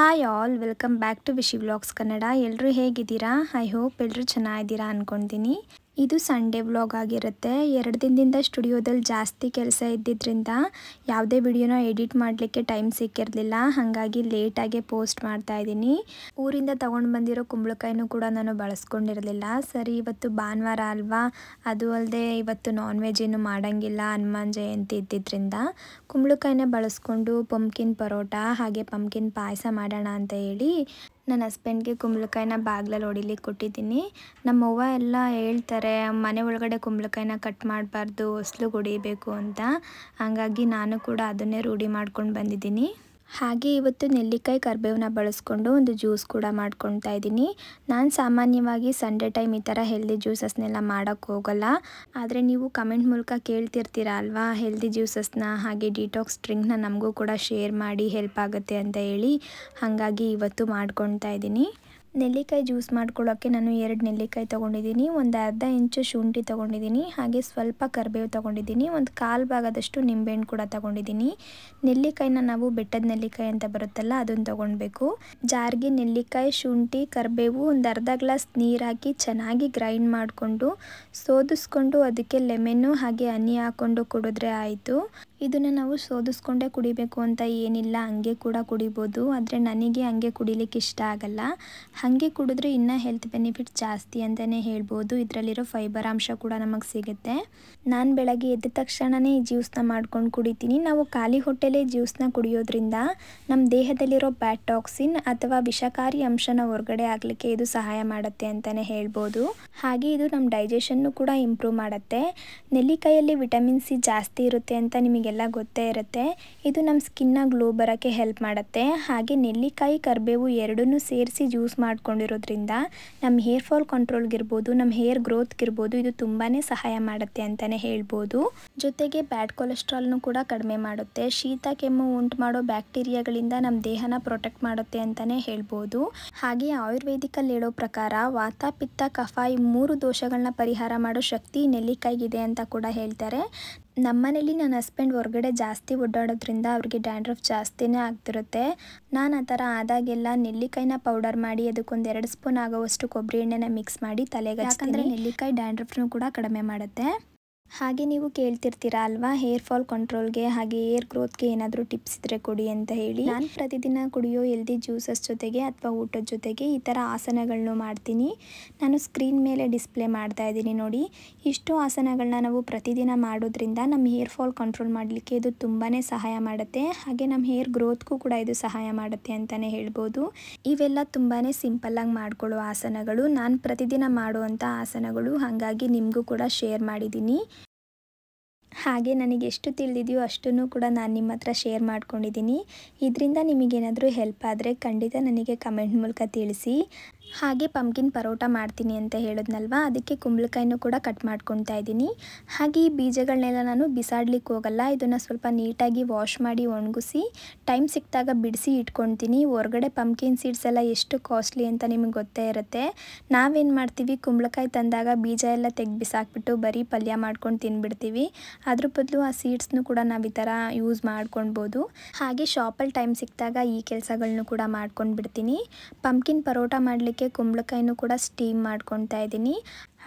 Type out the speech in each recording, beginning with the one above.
hi all welcome back to Vishi vlogs Kannada ಎಲ್ಲರೂ ಹೇಗಿದ್ದೀರಾ I hope ಎಲ್ಲರೂ ಚೆನ್ನಾಗಿದ್ದೀರಾ ಅಂದ್ಕೊತೀನಿ ಇದು ಸಂಡೇ ವ್ಲಾಗ್ ಆಗಿರುತ್ತೆ ಎರಡು ದಿನದಿಂದ ಸ್ಟುಡಿಯೋದಲ್ಲಿ ಜಾಸ್ತಿ ಕೆಲಸ ಇದ್ದಿದ್ದರಿಂದ ಯಾವುದೇ ವಿಡಿಯೋನ ಎಡಿಟ್ ಮಾಡಲಿಕ್ಕೆ ಟೈಮ್ ಸಿಕ್ಕಿರಲಿಲ್ಲ ಹಾಗಾಗಿ ಲೇಟಾಗಿ ಪೋಸ್ಟ್ ಮಾಡ್ತಾ ಇದ್ದೀನಿ ಊರಿಂದ ತೊಗೊಂಡು ಬಂದಿರೋ ಕುಂಬಳಕಾಯಿನೂ ಕೂಡ ನಾನು ಬಳಸ್ಕೊಂಡಿರಲಿಲ್ಲ ಸರಿ ಇವತ್ತು ಭಾನುವಾರ ಅಲ್ವಾ ಅದು ಅಲ್ಲದೆ ಇವತ್ತು ನಾನ್ ವೆಜ್ ಏನು ಮಾಡೋಂಗಿಲ್ಲ ಹನುಮಾನ್ ಜಯಂತಿ ಇದ್ದಿದ್ದರಿಂದ ಕುಂಬಳಕಾಯಿನ ಬಳಸ್ಕೊಂಡು ಪಂಪ್ಕಿನ್ ಪರೋಟ ಹಾಗೆ ಪಂಪ್ಕಿನ್ ಪಾಯಸ ಮಾಡೋಣ ಅಂತ ಹೇಳಿ ನನ್ನ ಹಸ್ಬೆಂಡ್ಗೆ ಕುಂಬಳಕಾಯಿನ ಬಾಗ್ಲಲ್ಲಿ ಹೊಡಿಲಿಕ್ಕೆ ಕೊಟ್ಟಿದ್ದೀನಿ ನಮ್ಮವ್ವ ಎಲ್ಲ ಹೇಳ್ತಾರೆ ಮನೆ ಒಳಗಡೆ ಕುಂಬಳಕಾಯಿನ ಕಟ್ ಮಾಡಬಾರ್ದು ಹೊಸ್ಲಿಗೆ ಹೊಡಿಬೇಕು ಅಂತ ಹಾಗಾಗಿ ನಾನು ಕೂಡ ಅದನ್ನೇ ರೂಢಿ ಮಾಡ್ಕೊಂಡು ಬಂದಿದ್ದೀನಿ ಹಾಗೆ ಇವತ್ತು ನೆಲ್ಲಿಕಾಯಿ ಕರ್ಬೇವನ್ನ ಬಳಸ್ಕೊಂಡು ಒಂದು ಜ್ಯೂಸ್ ಕೂಡ ಮಾಡ್ಕೊತಾ ಇದ್ದೀನಿ ನಾನು ಸಾಮಾನ್ಯವಾಗಿ ಸಂಡೇ ಟೈಮ್ ಈ ಥರ ಹೆಲ್ದಿ ಜ್ಯೂಸಸ್ನೆಲ್ಲ ಮಾಡೋಕ್ಕೆ ಹೋಗಲ್ಲ ಆದರೆ ನೀವು ಕಮೆಂಟ್ ಮೂಲಕ ಕೇಳ್ತಿರ್ತೀರ ಅಲ್ವಾ ಹೆಲ್ದಿ ಜ್ಯೂಸಸ್ನ ಹಾಗೆ ಡಿಟಾಕ್ಸ್ ಡ್ರಿಂಕ್ನ ನಮಗೂ ಕೂಡ ಶೇರ್ ಮಾಡಿ ಹೆಲ್ಪ್ ಆಗುತ್ತೆ ಅಂತ ಹೇಳಿ ಹಾಗಾಗಿ ಇವತ್ತು ಮಾಡ್ಕೊಳ್ತಾ ಇದ್ದೀನಿ ನೆಲ್ಲಿಕಾಯಿ ಜ್ಯೂಸ್ ಮಾಡ್ಕೊಳ್ಳೋಕ್ಕೆ ನಾನು ಎರಡು ನೆಲ್ಲಿಕಾಯಿ ತೊಗೊಂಡಿದ್ದೀನಿ ಒಂದು ಅರ್ಧ ಇಂಚು ಶುಂಠಿ ತೊಗೊಂಡಿದ್ದೀನಿ ಹಾಗೆ ಸ್ವಲ್ಪ ಕರಿಬೇವು ತೊಗೊಂಡಿದ್ದೀನಿ ಒಂದು ಕಾಲು ಭಾಗದಷ್ಟು ನಿಂಬೆಹಣ್ಣು ಕೂಡ ತೊಗೊಂಡಿದ್ದೀನಿ ನೆಲ್ಲಿಕಾಯಿನ ನಾವು ಬೆಟ್ಟದ ನೆಲ್ಲಿಕಾಯಿ ಅಂತ ಬರುತ್ತಲ್ಲ ಅದನ್ನು ತೊಗೊಳ್ಬೇಕು ಜಾರಿಗೆ ನೆಲ್ಲಿಕಾಯಿ ಶುಂಠಿ ಕರಿಬೇವು ಒಂದು ಅರ್ಧ ಗ್ಲಾಸ್ ನೀರು ಹಾಕಿ ಚೆನ್ನಾಗಿ ಗ್ರೈಂಡ್ ಮಾಡಿಕೊಂಡು ಸೋದಿಸ್ಕೊಂಡು ಅದಕ್ಕೆ ಲೆಮೆನ್ನು ಹಾಗೆ ಹನಿ ಹಾಕ್ಕೊಂಡು ಕುಡಿದ್ರೆ ಆಯಿತು ಇದನ್ನು ನಾವು ಸೋದಿಸ್ಕೊಂಡೇ ಕುಡಿಬೇಕು ಅಂತ ಏನಿಲ್ಲ ಹಂಗೆ ಕೂಡ ಕುಡಿಬೋದು ಆದರೆ ನನಗೆ ಹಂಗೆ ಕುಡಿಲಿಕ್ಕೆ ಇಷ್ಟ ಆಗಲ್ಲ ಹಾಗೆ ಕುಡಿದ್ರೆ ಇನ್ನೂ ಹೆಲ್ತ್ ಬೆನಿಫಿಟ್ ಜಾಸ್ತಿ ಅಂತಲೇ ಹೇಳ್ಬೋದು ಇದರಲ್ಲಿರೋ ಫೈಬರ್ ಅಂಶ ಕೂಡ ನಮಗೆ ಸಿಗುತ್ತೆ ನಾನು ಬೆಳಗ್ಗೆ ಎದ್ದ ತಕ್ಷಣವೇ ಈ ಜ್ಯೂಸ್ನ ಮಾಡ್ಕೊಂಡು ಕುಡಿತೀನಿ ನಾವು ಖಾಲಿ ಹೊಟ್ಟೆಲೇ ಜ್ಯೂಸ್ನ ಕುಡಿಯೋದ್ರಿಂದ ನಮ್ಮ ದೇಹದಲ್ಲಿರೋ ಬ್ಯಾಟಾಕ್ಸಿನ್ ಟಾಕ್ಸಿನ್ ಅಥವಾ ವಿಷಕಾರಿ ಅಂಶನ ಹೊರಗಡೆ ಆಗಲಿಕ್ಕೆ ಇದು ಸಹಾಯ ಮಾಡುತ್ತೆ ಅಂತಲೇ ಹೇಳ್ಬೋದು ಹಾಗೆ ಇದು ನಮ್ಮ ಡೈಜೆಷನ್ನು ಕೂಡ ಇಂಪ್ರೂವ್ ಮಾಡುತ್ತೆ ನೆಲ್ಲಿಕಾಯಲ್ಲಿ ವಿಟಮಿನ್ ಸಿ ಜಾಸ್ತಿ ಇರುತ್ತೆ ಅಂತ ನಿಮಗೆಲ್ಲ ಗೊತ್ತೇ ಇರುತ್ತೆ ಇದು ನಮ್ಮ ಸ್ಕಿನ್ನ ಗ್ಲೋ ಬರೋಕ್ಕೆ ಹೆಲ್ಪ್ ಮಾಡುತ್ತೆ ಹಾಗೆ ನೆಲ್ಲಿಕಾಯಿ ಕರ್ಬೇವು ಎರಡನ್ನೂ ಸೇರಿಸಿ ಜ್ಯೂಸ್ ಮಾಡಿ ಮಾಡ್ಕೊಂಡಿರೋದ್ರಿಂದ ನಮ್ಮ ಹೇರ್ ಫಾಲ್ ಕಂಟ್ರೋಲ್ಗಿರ್ಬೋದು ನಮ್ಮ ಹೇರ್ ಗ್ರೋತ್ಗಿರ್ಬೋದು ಇದು ತುಂಬಾ ಸಹಾಯ ಮಾಡುತ್ತೆ ಅಂತಲೇ ಹೇಳ್ಬೋದು ಜೊತೆಗೆ ಬ್ಯಾಡ್ ಕೊಲೆಸ್ಟ್ರಾಲ್ನು ಕೂಡ ಕಡಿಮೆ ಮಾಡುತ್ತೆ ಶೀತ ಕೆಮ್ಮು ಉಂಟು ಮಾಡೋ ಬ್ಯಾಕ್ಟೀರಿಯಾಗಳಿಂದ ನಮ್ಮ ದೇಹನ ಪ್ರೊಟೆಕ್ಟ್ ಮಾಡುತ್ತೆ ಅಂತಲೇ ಹೇಳ್ಬೋದು ಹಾಗೆ ಆಯುರ್ವೇದಿಕಲ್ಲಿ ಹೇಳೋ ಪ್ರಕಾರ ವಾತ ಪಿತ್ತ ಕಫ ಈ ಮೂರು ದೋಷಗಳನ್ನ ಪರಿಹಾರ ಮಾಡೋ ಶಕ್ತಿ ನೆಲ್ಲಿಕಾಯಿಗಿದೆ ಅಂತ ಕೂಡ ಹೇಳ್ತಾರೆ ನಮ್ಮನೇಲಿ ನನ್ನ ಹಸ್ಬೆಂಡ್ ಹೊರಗಡೆ ಜಾಸ್ತಿ ಓಡಾಡೋದ್ರಿಂದ ಅವ್ರಿಗೆ ಡ್ಯಾಂಡ್ರಫ್ ಜಾಸ್ತಿನೇ ಆಗ್ತಿರುತ್ತೆ ನಾನು ಆ ಥರ ಆದಾಗೆಲ್ಲ ನೆಲ್ಲಿಕಾಯಿನ ಪೌಡರ್ ಮಾಡಿ ಅದಕ್ಕೊಂದು ಎರಡು ಸ್ಪೂನ್ ಆಗೋವಷ್ಟು ಕೊಬ್ಬರಿ ಎಣ್ಣೆನ ಮಿಕ್ಸ್ ಮಾಡಿ ತಲೆಗೆ ಯಾಕಂದರೆ ನೆಲ್ಲಿಕಾಯಿ ಡ್ಯಾಂಡ್ರಫ್ನು ಕೂಡ ಕಡಿಮೆ ಮಾಡುತ್ತೆ ಹಾಗೆ ನೀವು ಕೇಳ್ತಿರ್ತೀರ ಅಲ್ವಾ ಹೇರ್ ಫಾಲ್ ಕಂಟ್ರೋಲ್ಗೆ ಹಾಗೆ ಹೇರ್ ಗ್ರೋತ್ಗೆ ಏನಾದರೂ ಟಿಪ್ಸ್ ಇದ್ರೆ ಕೊಡಿ ಅಂತ ಹೇಳಿ ನಾನು ಪ್ರತಿದಿನ ಕುಡಿಯೋ ಎಲ್ದಿ ಜ್ಯೂಸಸ್ ಜೊತೆಗೆ ಅಥವಾ ಊಟದ ಜೊತೆಗೆ ಈ ಥರ ಆಸನಗಳನ್ನು ಮಾಡ್ತೀನಿ ನಾನು ಸ್ಕ್ರೀನ್ ಮೇಲೆ ಡಿಸ್ಪ್ಲೇ ಮಾಡ್ತಾ ಇದ್ದೀನಿ ನೋಡಿ ಇಷ್ಟು ಆಸನಗಳನ್ನ ನಾವು ಪ್ರತಿದಿನ ಮಾಡೋದ್ರಿಂದ ನಮ್ಮ ಹೇರ್ ಫಾಲ್ ಕಂಟ್ರೋಲ್ ಮಾಡಲಿಕ್ಕೆ ಇದು ತುಂಬಾ ಸಹಾಯ ಮಾಡುತ್ತೆ ಹಾಗೆ ನಮ್ಮ ಹೇರ್ ಗ್ರೋತ್ಗೂ ಕೂಡ ಇದು ಸಹಾಯ ಮಾಡುತ್ತೆ ಅಂತಲೇ ಹೇಳ್ಬೋದು ಇವೆಲ್ಲ ತುಂಬಾ ಸಿಂಪಲ್ಲಾಗಿ ಮಾಡ್ಕೊಳ್ಳೋ ಆಸನಗಳು ನಾನು ಪ್ರತಿದಿನ ಮಾಡುವಂಥ ಆಸನಗಳು ಹಾಗಾಗಿ ನಿಮಗೂ ಕೂಡ ಶೇರ್ ಮಾಡಿದ್ದೀನಿ ಹಾಗೆ ನನಗೆ ಎಷ್ಟು ತಿಳಿದಿದೆಯೋ ಅಷ್ಟನ್ನು ಕೂಡ ನಾನು ನಿಮ್ಮ ಹತ್ರ ಶೇರ್ ಮಾಡ್ಕೊಂಡಿದ್ದೀನಿ ಇದರಿಂದ ನಿಮಗೇನಾದರೂ ಹೆಲ್ಪ್ ಆದರೆ ಖಂಡಿತ ನನಗೆ ಕಮೆಂಟ್ ಮೂಲಕ ತಿಳಿಸಿ ಹಾಗೆ ಪಂಪ್ಕಿನ್ ಪರೋಟ ಮಾಡ್ತೀನಿ ಅಂತ ಹೇಳಿದ್ನಲ್ವ ಅದಕ್ಕೆ ಕುಂಬಳಕಾಯಿನೂ ಕೂಡ ಕಟ್ ಮಾಡ್ಕೊತಾ ಇದ್ದೀನಿ ಹಾಗೆ ಈ ಬೀಜಗಳನ್ನೆಲ್ಲ ನಾನು ಬಿಸಾಡ್ಲಿಕ್ಕೆ ಹೋಗಲ್ಲ ಇದನ್ನು ಸ್ವಲ್ಪ ನೀಟಾಗಿ ವಾಶ್ ಮಾಡಿ ಒಣಗಿಸಿ ಟೈಮ್ ಸಿಕ್ಕಿದಾಗ ಬಿಡಿಸಿ ಇಟ್ಕೊಳ್ತೀನಿ ಹೊರಗಡೆ ಪಂಪ್ಕಿನ್ ಸೀಡ್ಸ್ ಎಲ್ಲ ಎಷ್ಟು ಕಾಸ್ಟ್ಲಿ ಅಂತ ನಿಮಗೆ ಗೊತ್ತೇ ಇರುತ್ತೆ ನಾವೇನು ಮಾಡ್ತೀವಿ ಕುಂಬಳಕಾಯಿ ತಂದಾಗ ಬೀಜ ಎಲ್ಲ ತೆಗ್ದು ಬಿಸಾಕ್ಬಿಟ್ಟು ಬರೀ ಪಲ್ಯ ಮಾಡ್ಕೊಂಡು ತಿನ್ಬಿಡ್ತೀವಿ ಅದ್ರ ಬದಲು ಆ ಸೀಡ್ಸ್ನು ಕೂಡ ನಾವು ಈ ಥರ ಯೂಸ್ ಮಾಡ್ಕೊಳ್ಬೋದು ಹಾಗೆ ಶಾಪಲ್ಲಿ ಟೈಮ್ ಸಿಕ್ಕಿದಾಗ ಈ ಕೆಲಸಗಳನ್ನೂ ಕೂಡ ಮಾಡ್ಕೊಂಡು ಬಿಡ್ತೀನಿ ಪಂಪ್ಕಿನ್ ಪರೋಟ ಮಾಡಲಿಕ್ಕೆ ಅದಕ್ಕೆ ಕುಂಬಳಕಾಯಿನೂ ಕೂಡ ಸ್ಟೀಮ್ ಮಾಡ್ಕೊತಾ ಇದ್ದೀನಿ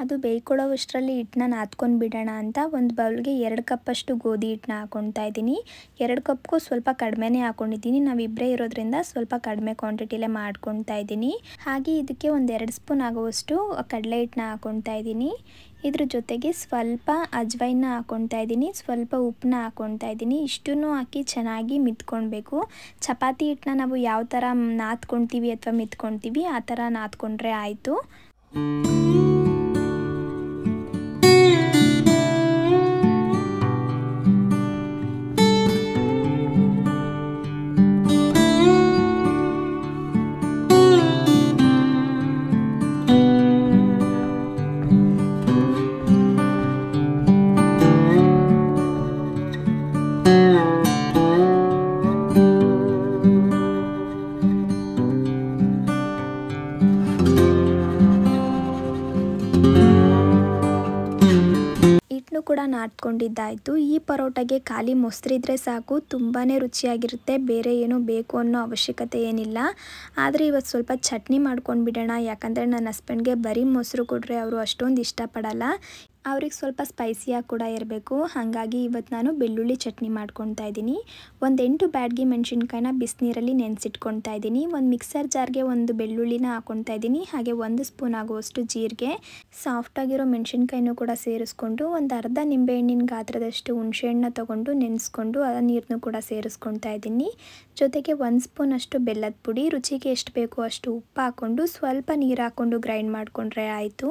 ಅದು ಬೇಯ್ಕೊಳ್ಳೋವಷ್ಟರಲ್ಲಿ ಹಿಟ್ಟನ್ನ ನಾದ್ಕೊಂಡು ಬಿಡೋಣ ಅಂತ ಒಂದು ಬೌಲ್ಗೆ ಎರಡು ಕಪ್ಪಷ್ಟು ಗೋಧಿ ಹಿಟ್ಟನ್ನ ಹಾಕ್ಕೊತಾ ಇದ್ದೀನಿ ಎರಡು ಕಪ್ಗೂ ಸ್ವಲ್ಪ ಕಡಿಮೆನೇ ಹಾಕ್ಕೊಂಡಿದ್ದೀನಿ ಇಬ್ಬರೇ ಇರೋದ್ರಿಂದ ಸ್ವಲ್ಪ ಕಡಿಮೆ ಕ್ವಾಂಟಿಟಿಲೇ ಮಾಡ್ಕೊತಾ ಇದ್ದೀನಿ ಹಾಗೆ ಇದಕ್ಕೆ ಒಂದು ಎರಡು ಸ್ಪೂನ್ ಆಗುವಷ್ಟು ಕಡಲೆ ಹಿಟ್ಟನ್ನ ಹಾಕ್ಕೊತಾ ಇದ್ದೀನಿ ಇದ್ರ ಜೊತೆಗೆ ಸ್ವಲ್ಪ ಅಜ್ವೈನ ಹಾಕೊತಾ ಇದ್ದೀನಿ ಸ್ವಲ್ಪ ಉಪ್ಪನ್ನ ಹಾಕ್ಕೊಳ್ತಾ ಇದ್ದೀನಿ ಇಷ್ಟನ್ನು ಹಾಕಿ ಚೆನ್ನಾಗಿ ಮಿತ್ಕೊಳ್ಬೇಕು ಚಪಾತಿ ಹಿಟ್ಟನ್ನ ನಾವು ಯಾವ ಥರ ನಾದ್ಕೊಳ್ತೀವಿ ಅಥವಾ ಮಿತ್ಕೊಳ್ತೀವಿ ಆ ಥರ ನಾದ್ಕೊಂಡ್ರೆ ಆಯಿತು ಮಾಡ್ಕೊಂಡಿದ್ದಾಯಿತು ಈ ಪರೋಟಗೆ ಖಾಲಿ ಮೊಸರಿದ್ರೆ ಸಾಕು ತುಂಬಾ ರುಚಿಯಾಗಿರುತ್ತೆ ಬೇರೆ ಏನೂ ಬೇಕು ಅನ್ನೋ ಅವಶ್ಯಕತೆ ಏನಿಲ್ಲ ಆದರೆ ಇವತ್ತು ಸ್ವಲ್ಪ ಚಟ್ನಿ ಮಾಡ್ಕೊಂಡು ಬಿಡೋಣ ಯಾಕಂದರೆ ನನ್ನ ಹಸ್ಬೆಂಡ್ಗೆ ಬರೀ ಮೊಸರು ಕೊಟ್ಟರೆ ಅವರು ಅಷ್ಟೊಂದು ಇಷ್ಟಪಡಲ್ಲ ಅವ್ರಿಗೆ ಸ್ವಲ್ಪ ಸ್ಪೈಸಿಯಾಗಿ ಕೂಡ ಇರಬೇಕು ಹಾಗಾಗಿ ಇವತ್ತು ನಾನು ಬೆಳ್ಳುಳ್ಳಿ ಚಟ್ನಿ ಮಾಡ್ಕೊತಾ ಇದ್ದೀನಿ ಒಂದು ಎಂಟು ಬ್ಯಾಡ್ಗೆ ಮೆಣಸಿನ್ಕಾಯಿನ ಬಿಸಿನೀರಲ್ಲಿ ನೆನೆಸಿಟ್ಕೊತಾ ಇದ್ದೀನಿ ಒಂದು ಮಿಕ್ಸರ್ ಜಾರ್ಗೆ ಒಂದು ಬೆಳ್ಳುಳ್ಳಿನ ಹಾಕೊಳ್ತಾ ಇದ್ದೀನಿ ಹಾಗೆ ಒಂದು ಸ್ಪೂನ್ ಆಗುವಷ್ಟು ಜೀರಿಗೆ ಸಾಫ್ಟಾಗಿರೋ ಮೆಣಸಿನ್ಕಾಯಿನೂ ಕೂಡ ಸೇರಿಸ್ಕೊಂಡು ಒಂದು ಅರ್ಧ ನಿಂಬೆಹಣ್ಣಿನ ಗಾತ್ರದಷ್ಟು ಹುಣಸೆಹಣ್ಣ ತೊಗೊಂಡು ನೆನೆಸ್ಕೊಂಡು ಆ ನೀರನ್ನು ಕೂಡ ಸೇರಿಸ್ಕೊತಾ ಇದ್ದೀನಿ ಜೊತೆಗೆ ಒಂದು ಸ್ಪೂನ್ ಅಷ್ಟು ಬೆಲ್ಲದ ಪುಡಿ ರುಚಿಗೆ ಎಷ್ಟು ಬೇಕೋ ಅಷ್ಟು ಉಪ್ಪು ಹಾಕ್ಕೊಂಡು ಸ್ವಲ್ಪ ನೀರು ಹಾಕ್ಕೊಂಡು ಗ್ರೈಂಡ್ ಮಾಡಿಕೊಂಡ್ರೆ ಆಯಿತು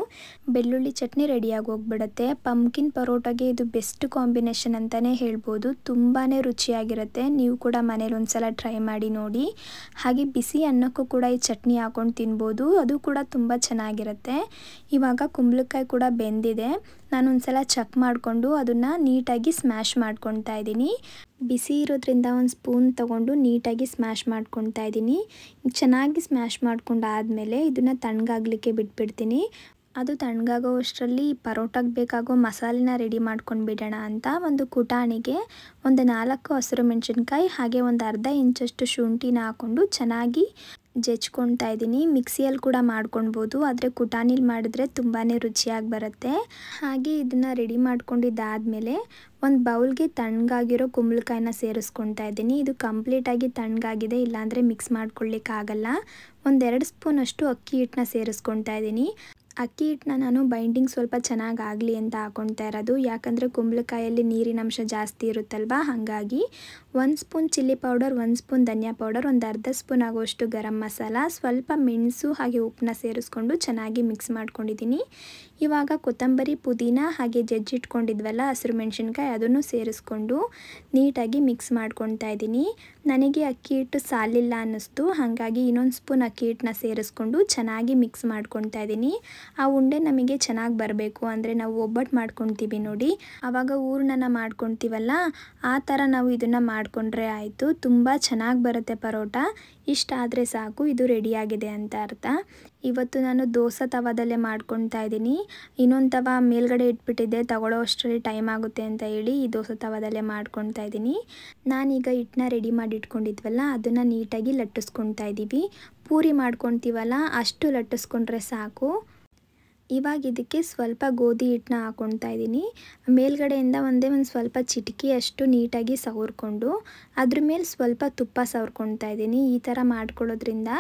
ಬೆಳ್ಳುಳ್ಳಿ ಚಟ್ನಿ ರೆಡಿಯಾಗಿ ಹೋಗ್ಬಿಡುತ್ತೆ ಮಾಡುತ್ತೆ ಪಂಪ್ಕಿನ್ ಪರೋಟಾಗೆ ಇದು ಬೆಸ್ಟ್ ಕಾಂಬಿನೇಷನ್ ಅಂತಲೇ ಹೇಳ್ಬೋದು ತುಂಬಾ ರುಚಿಯಾಗಿರುತ್ತೆ ನೀವು ಕೂಡ ಮನೇಲಿ ಒಂದು ಸಲ ಟ್ರೈ ಮಾಡಿ ನೋಡಿ ಹಾಗೆ ಬಿಸಿ ಅನ್ನಕ್ಕೂ ಕೂಡ ಈ ಚಟ್ನಿ ಹಾಕೊಂಡು ತಿನ್ಬೋದು ಅದು ಕೂಡ ತುಂಬ ಚೆನ್ನಾಗಿರುತ್ತೆ ಇವಾಗ ಕುಂಬಳಕಾಯಿ ಕೂಡ ಬೆಂದಿದೆ ಒಂದು ಸಲ ಚೆಕ್ ಮಾಡಿಕೊಂಡು ಅದನ್ನು ನೀಟಾಗಿ ಸ್ಮ್ಯಾಶ್ ಮಾಡ್ಕೊತಾ ಇದ್ದೀನಿ ಬಿಸಿ ಇರೋದ್ರಿಂದ ಒಂದು ಸ್ಪೂನ್ ತಗೊಂಡು ನೀಟಾಗಿ ಸ್ಮ್ಯಾಶ್ ಮಾಡ್ಕೊತಾ ಇದ್ದೀನಿ ಚೆನ್ನಾಗಿ ಸ್ಮ್ಯಾಶ್ ಆದ್ಮೇಲೆ ಇದನ್ನು ತಣ್ಣಗಾಗಲಿಕ್ಕೆ ಬಿಟ್ಬಿಡ್ತೀನಿ ಅದು ತಣ್ಣಗಾಗೋ ಅಷ್ಟರಲ್ಲಿ ಪರೋಟಕ್ಕೆ ಬೇಕಾಗೋ ಮಸಾಲೆನ ರೆಡಿ ಮಾಡ್ಕೊಂಡು ಬಿಡೋಣ ಅಂತ ಒಂದು ಕುಟಾಣಿಗೆ ಒಂದು ನಾಲ್ಕು ಹಸಿರು ಮೆಣಸಿನ್ಕಾಯಿ ಹಾಗೆ ಒಂದು ಅರ್ಧ ಇಂಚಷ್ಟು ಶುಂಠಿನ ಹಾಕ್ಕೊಂಡು ಚೆನ್ನಾಗಿ ಜಚ್ಕೊತಾ ಇದ್ದೀನಿ ಮಿಕ್ಸಿಯಲ್ಲಿ ಕೂಡ ಮಾಡ್ಕೊಳ್ಬೋದು ಆದರೆ ಕುಟಾಣಿಲಿ ಮಾಡಿದ್ರೆ ತುಂಬಾ ರುಚಿಯಾಗಿ ಬರುತ್ತೆ ಹಾಗೆ ಇದನ್ನು ರೆಡಿ ಮಾಡ್ಕೊಂಡಿದ್ದಾದಮೇಲೆ ಒಂದು ಬೌಲ್ಗೆ ತಣ್ಣಗಾಗಿರೋ ಕುಂಬಳಕಾಯಿನ ಸೇರಿಸ್ಕೊಳ್ತಾ ಇದ್ದೀನಿ ಇದು ಕಂಪ್ಲೀಟಾಗಿ ತಣ್ಣಗಾಗಿದೆ ಇಲ್ಲಾಂದರೆ ಮಿಕ್ಸ್ ಮಾಡ್ಕೊಳ್ಳಿಕ್ಕಾಗಲ್ಲ ಒಂದೆರಡು ಸ್ಪೂನಷ್ಟು ಅಕ್ಕಿ ಹಿಟ್ಟನ್ನ ಸೇರಿಸ್ಕೊಳ್ತಾ ಇದ್ದೀನಿ ಅಕ್ಕಿ ಹಿಟ್ಟನ್ನ ನಾನು ಬೈಂಡಿಂಗ್ ಸ್ವಲ್ಪ ಚೆನ್ನಾಗಾಗಲಿ ಅಂತ ಹಾಕೊಳ್ತಾ ಇರೋದು ಯಾಕಂದರೆ ಕುಂಬಳಕಾಯಲ್ಲಿ ನೀರಿನ ಅಂಶ ಜಾಸ್ತಿ ಇರುತ್ತಲ್ವ ಹಾಗಾಗಿ ಒಂದು ಸ್ಪೂನ್ ಚಿಲ್ಲಿ ಪೌಡರ್ ಒಂದು ಸ್ಪೂನ್ ಧನಿಯಾ ಪೌಡರ್ ಒಂದು ಅರ್ಧ ಸ್ಪೂನ್ ಆಗೋಷ್ಟು ಗರಂ ಮಸಾಲ ಸ್ವಲ್ಪ ಮೆಣಸು ಹಾಗೆ ಉಪ್ಪನ್ನ ಸೇರಿಸ್ಕೊಂಡು ಚೆನ್ನಾಗಿ ಮಿಕ್ಸ್ ಮಾಡ್ಕೊಂಡಿದ್ದೀನಿ ಇವಾಗ ಕೊತ್ತಂಬರಿ ಪುದೀನ ಹಾಗೆ ಜಜ್ಜಿಟ್ಕೊಂಡಿದ್ವಲ್ಲ ಹಸಿರು ಮೆಣಸಿನ್ಕಾಯಿ ಅದನ್ನು ಸೇರಿಸ್ಕೊಂಡು ನೀಟಾಗಿ ಮಿಕ್ಸ್ ಮಾಡ್ಕೊತಾ ಇದ್ದೀನಿ ನನಗೆ ಅಕ್ಕಿ ಹಿಟ್ಟು ಸಾಲಿಲ್ಲ ಅನ್ನಿಸ್ತು ಹಾಗಾಗಿ ಇನ್ನೊಂದು ಸ್ಪೂನ್ ಅಕ್ಕಿ ಹಿಟ್ಟನ್ನ ಸೇರಿಸ್ಕೊಂಡು ಚೆನ್ನಾಗಿ ಮಿಕ್ಸ್ ಮಾಡ್ಕೊತಾ ಇದ್ದೀನಿ ಆ ಉಂಡೆ ನಮಗೆ ಚೆನ್ನಾಗಿ ಬರಬೇಕು ಅಂದರೆ ನಾವು ಒಬ್ಬಟ್ಟು ಮಾಡ್ಕೊತೀವಿ ನೋಡಿ ಆವಾಗ ಊರ್ಣನ ಮಾಡ್ಕೊತೀವಲ್ಲ ಆ ಥರ ನಾವು ಇದನ್ನು ಮಾಡಿಕೊಂಡ್ರೆ ಆಯಿತು ತುಂಬ ಚೆನ್ನಾಗಿ ಬರುತ್ತೆ ಪರೋಟ ಇಷ್ಟ ಆದರೆ ಸಾಕು ಇದು ರೆಡಿಯಾಗಿದೆ ಅಂತ ಅರ್ಥ ಇವತ್ತು ನಾನು ದೋಸೆ ತವಾದಲ್ಲೇ ಮಾಡ್ಕೊಳ್ತಾ ಇದ್ದೀನಿ ಇನ್ನೊಂದು ತವ ಮೇಲ್ಗಡೆ ಇಟ್ಬಿಟ್ಟಿದ್ದೆ ತಗೊಳ್ಳೋ ಅಷ್ಟರಲ್ಲಿ ಟೈಮ್ ಆಗುತ್ತೆ ಅಂತ ಹೇಳಿ ಈ ದೋಸೆ ತವಾದಲ್ಲೇ ಮಾಡ್ಕೊಳ್ತಾ ಇದ್ದೀನಿ ನಾನೀಗ ಹಿಟ್ಟನ್ನ ರೆಡಿ ಮಾಡಿ ಇಟ್ಕೊಂಡಿದ್ವಲ್ಲ ಅದನ್ನು ನೀಟಾಗಿ ಲಟ್ಟಿಸ್ಕೊಳ್ತಾ ಇದ್ದೀವಿ ಪೂರಿ ಮಾಡ್ಕೊತೀವಲ್ಲ ಅಷ್ಟು ಲಟ್ಟಿಸ್ಕೊಂಡ್ರೆ ಸಾಕು ಇವಾಗ ಇದಕ್ಕೆ ಸ್ವಲ್ಪ ಗೋಧಿ ಹಿಟ್ಟನ್ನ ಹಾಕೊಳ್ತಾ ಇದ್ದೀನಿ ಮೇಲ್ಗಡೆಯಿಂದ ಒಂದೇ ಒಂದು ಸ್ವಲ್ಪ ಚಿಟಕಿ ಅಷ್ಟು ನೀಟಾಗಿ ಸವರ್ಕೊಂಡು ಅದ್ರ ಮೇಲೆ ಸ್ವಲ್ಪ ತುಪ್ಪ ಸವರ್ಕೊಳ್ತಾ ಇದ್ದೀನಿ ಈ ಥರ ಮಾಡ್ಕೊಳ್ಳೋದ್ರಿಂದ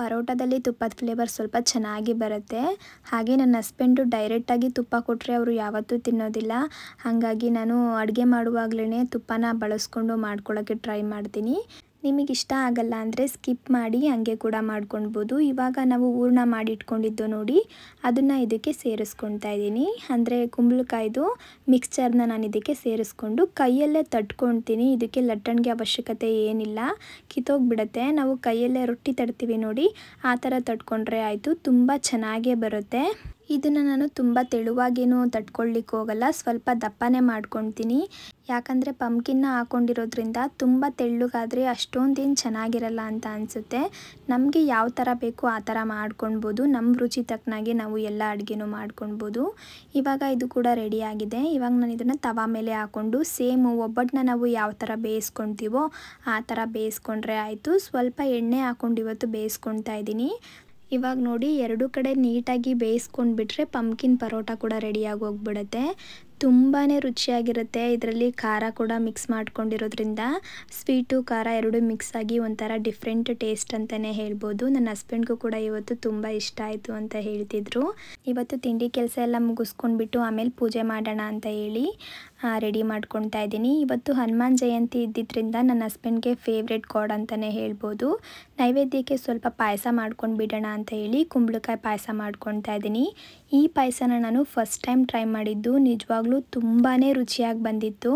ಪರೋಟದಲ್ಲಿ ತುಪ್ಪದ ಫ್ಲೇವರ್ ಸ್ವಲ್ಪ ಚೆನ್ನಾಗಿ ಬರುತ್ತೆ ಹಾಗೆ ನನ್ನ ಹಸ್ಬೆಂಡು ಡೈರೆಕ್ಟಾಗಿ ತುಪ್ಪ ಕೊಟ್ಟರೆ ಅವರು ಯಾವತ್ತೂ ತಿನ್ನೋದಿಲ್ಲ ಹಾಗಾಗಿ ನಾನು ಅಡುಗೆ ಮಾಡುವಾಗ್ಲೇ ತುಪ್ಪನ ಬಳಸ್ಕೊಂಡು ಮಾಡ್ಕೊಳ್ಳೋಕ್ಕೆ ಟ್ರೈ ಮಾಡ್ತೀನಿ ನಿಮಗೆ ಇಷ್ಟ ಆಗಲ್ಲ ಅಂದರೆ ಸ್ಕಿಪ್ ಮಾಡಿ ಹಂಗೆ ಕೂಡ ಮಾಡ್ಕೊಳ್ಬೋದು ಇವಾಗ ನಾವು ಹೂರ್ಣ ಮಾಡಿಟ್ಕೊಂಡಿದ್ದು ನೋಡಿ ಅದನ್ನು ಇದಕ್ಕೆ ಸೇರಿಸ್ಕೊಳ್ತಾ ಇದ್ದೀನಿ ಅಂದರೆ ಕುಂಬಳಕಾಯ್ದು ಮಿಕ್ಸ್ಚರ್ನ ನಾನು ಇದಕ್ಕೆ ಸೇರಿಸ್ಕೊಂಡು ಕೈಯಲ್ಲೇ ತಟ್ಕೊಳ್ತೀನಿ ಇದಕ್ಕೆ ಲಟ್ಟಣಿಗೆ ಅವಶ್ಯಕತೆ ಏನಿಲ್ಲ ಕಿತ್ತೋಗ್ಬಿಡತ್ತೆ ನಾವು ಕೈಯಲ್ಲೇ ರೊಟ್ಟಿ ತಡ್ತೀವಿ ನೋಡಿ ಆ ಥರ ತಟ್ಕೊಂಡ್ರೆ ಆಯಿತು ತುಂಬ ಚೆನ್ನಾಗೇ ಬರುತ್ತೆ ಇದನ್ನು ನಾನು ತುಂಬ ತೆಳುವಾಗೇನು ತಟ್ಕೊಳ್ಳಿಕ್ಕೆ ಹೋಗಲ್ಲ ಸ್ವಲ್ಪ ದಪ್ಪನೇ ಮಾಡ್ಕೊತೀನಿ ಯಾಕಂದರೆ ಪಂಪ್ಕಿನ್ನ ಹಾಕೊಂಡಿರೋದ್ರಿಂದ ತುಂಬ ತೆಳ್ಳಗಾದರೆ ಅಷ್ಟೊಂದೇನು ಚೆನ್ನಾಗಿರಲ್ಲ ಅಂತ ಅನಿಸುತ್ತೆ ನಮಗೆ ಯಾವ ಥರ ಬೇಕು ಆ ಥರ ಮಾಡ್ಕೊಳ್ಬೋದು ನಮ್ಮ ರುಚಿ ತಕ್ಕನಾಗೆ ನಾವು ಎಲ್ಲ ಅಡುಗೆನೂ ಮಾಡ್ಕೊಳ್ಬೋದು ಇವಾಗ ಇದು ಕೂಡ ರೆಡಿಯಾಗಿದೆ ಇವಾಗ ನಾನು ಇದನ್ನು ತವಾ ಮೇಲೆ ಹಾಕ್ಕೊಂಡು ಸೇಮ್ ಒಬ್ಬಟ್ಟನ್ನ ನಾವು ಯಾವ ಥರ ಬೇಯಿಸ್ಕೊಳ್ತೀವೋ ಆ ಥರ ಬೇಯಿಸ್ಕೊಂಡ್ರೆ ಆಯಿತು ಸ್ವಲ್ಪ ಎಣ್ಣೆ ಹಾಕ್ಕೊಂಡು ಇವತ್ತು ಬೇಯಿಸ್ಕೊಳ್ತಾ ಇದ್ದೀನಿ ಇವಾಗ ನೋಡಿ ಎರಡು ಕಡೆ ನೀಟಾಗಿ ಬೇಯಿಸ್ಕೊಂಡ್ಬಿಟ್ರೆ ಪಮ್ಕಿನ್ ಪರೋಟ ಕೂಡ ರೆಡಿಯಾಗಿ ಹೋಗ್ಬಿಡತ್ತೆ ತುಂಬಾ ರುಚಿಯಾಗಿರುತ್ತೆ ಇದರಲ್ಲಿ ಖಾರ ಕೂಡ ಮಿಕ್ಸ್ ಮಾಡ್ಕೊಂಡಿರೋದ್ರಿಂದ ಸ್ವೀಟು ಖಾರ ಎರಡೂ ಮಿಕ್ಸ್ ಆಗಿ ಒಂಥರ ಡಿಫ್ರೆಂಟ್ ಟೇಸ್ಟ್ ಅಂತಲೇ ಹೇಳ್ಬೋದು ನನ್ನ ಹಸ್ಬೆಂಡ್ಗೂ ಕೂಡ ಇವತ್ತು ತುಂಬ ಇಷ್ಟ ಆಯಿತು ಅಂತ ಹೇಳ್ತಿದ್ರು ಇವತ್ತು ತಿಂಡಿ ಕೆಲಸ ಎಲ್ಲ ಮುಗಿಸ್ಕೊಂಡ್ಬಿಟ್ಟು ಆಮೇಲೆ ಪೂಜೆ ಮಾಡೋಣ ಅಂತ ಹೇಳಿ ರೆಡಿ ಮಾಡ್ಕೊತಾ ಇದ್ದೀನಿ ಇವತ್ತು ಹನುಮಾನ್ ಜಯಂತಿ ಇದ್ದಿದ್ದರಿಂದ ನನ್ನ ಹಸ್ಬೆಂಡ್ಗೆ ಫೇವ್ರೆಟ್ ಗಾಡ್ ಅಂತಲೇ ಹೇಳ್ಬೋದು ನೈವೇದ್ಯಕ್ಕೆ ಸ್ವಲ್ಪ ಪಾಯಸ ಮಾಡ್ಕೊಂಡು ಬಿಡೋಣ ಅಂತ ಹೇಳಿ ಕುಂಬಳಕಾಯಿ ಪಾಯಸ ಮಾಡ್ಕೊತಾ ಇದ್ದೀನಿ ಈ ಪಾಯಸನ ನಾನು ಫಸ್ಟ್ ಟೈಮ್ ಟ್ರೈ ಮಾಡಿದ್ದು ನಿಜವಾಗ್ಲೂ ನಿಜವಾಗ್ಲೂ ತುಂಬಾ ರುಚಿಯಾಗಿ ಬಂದಿತ್ತು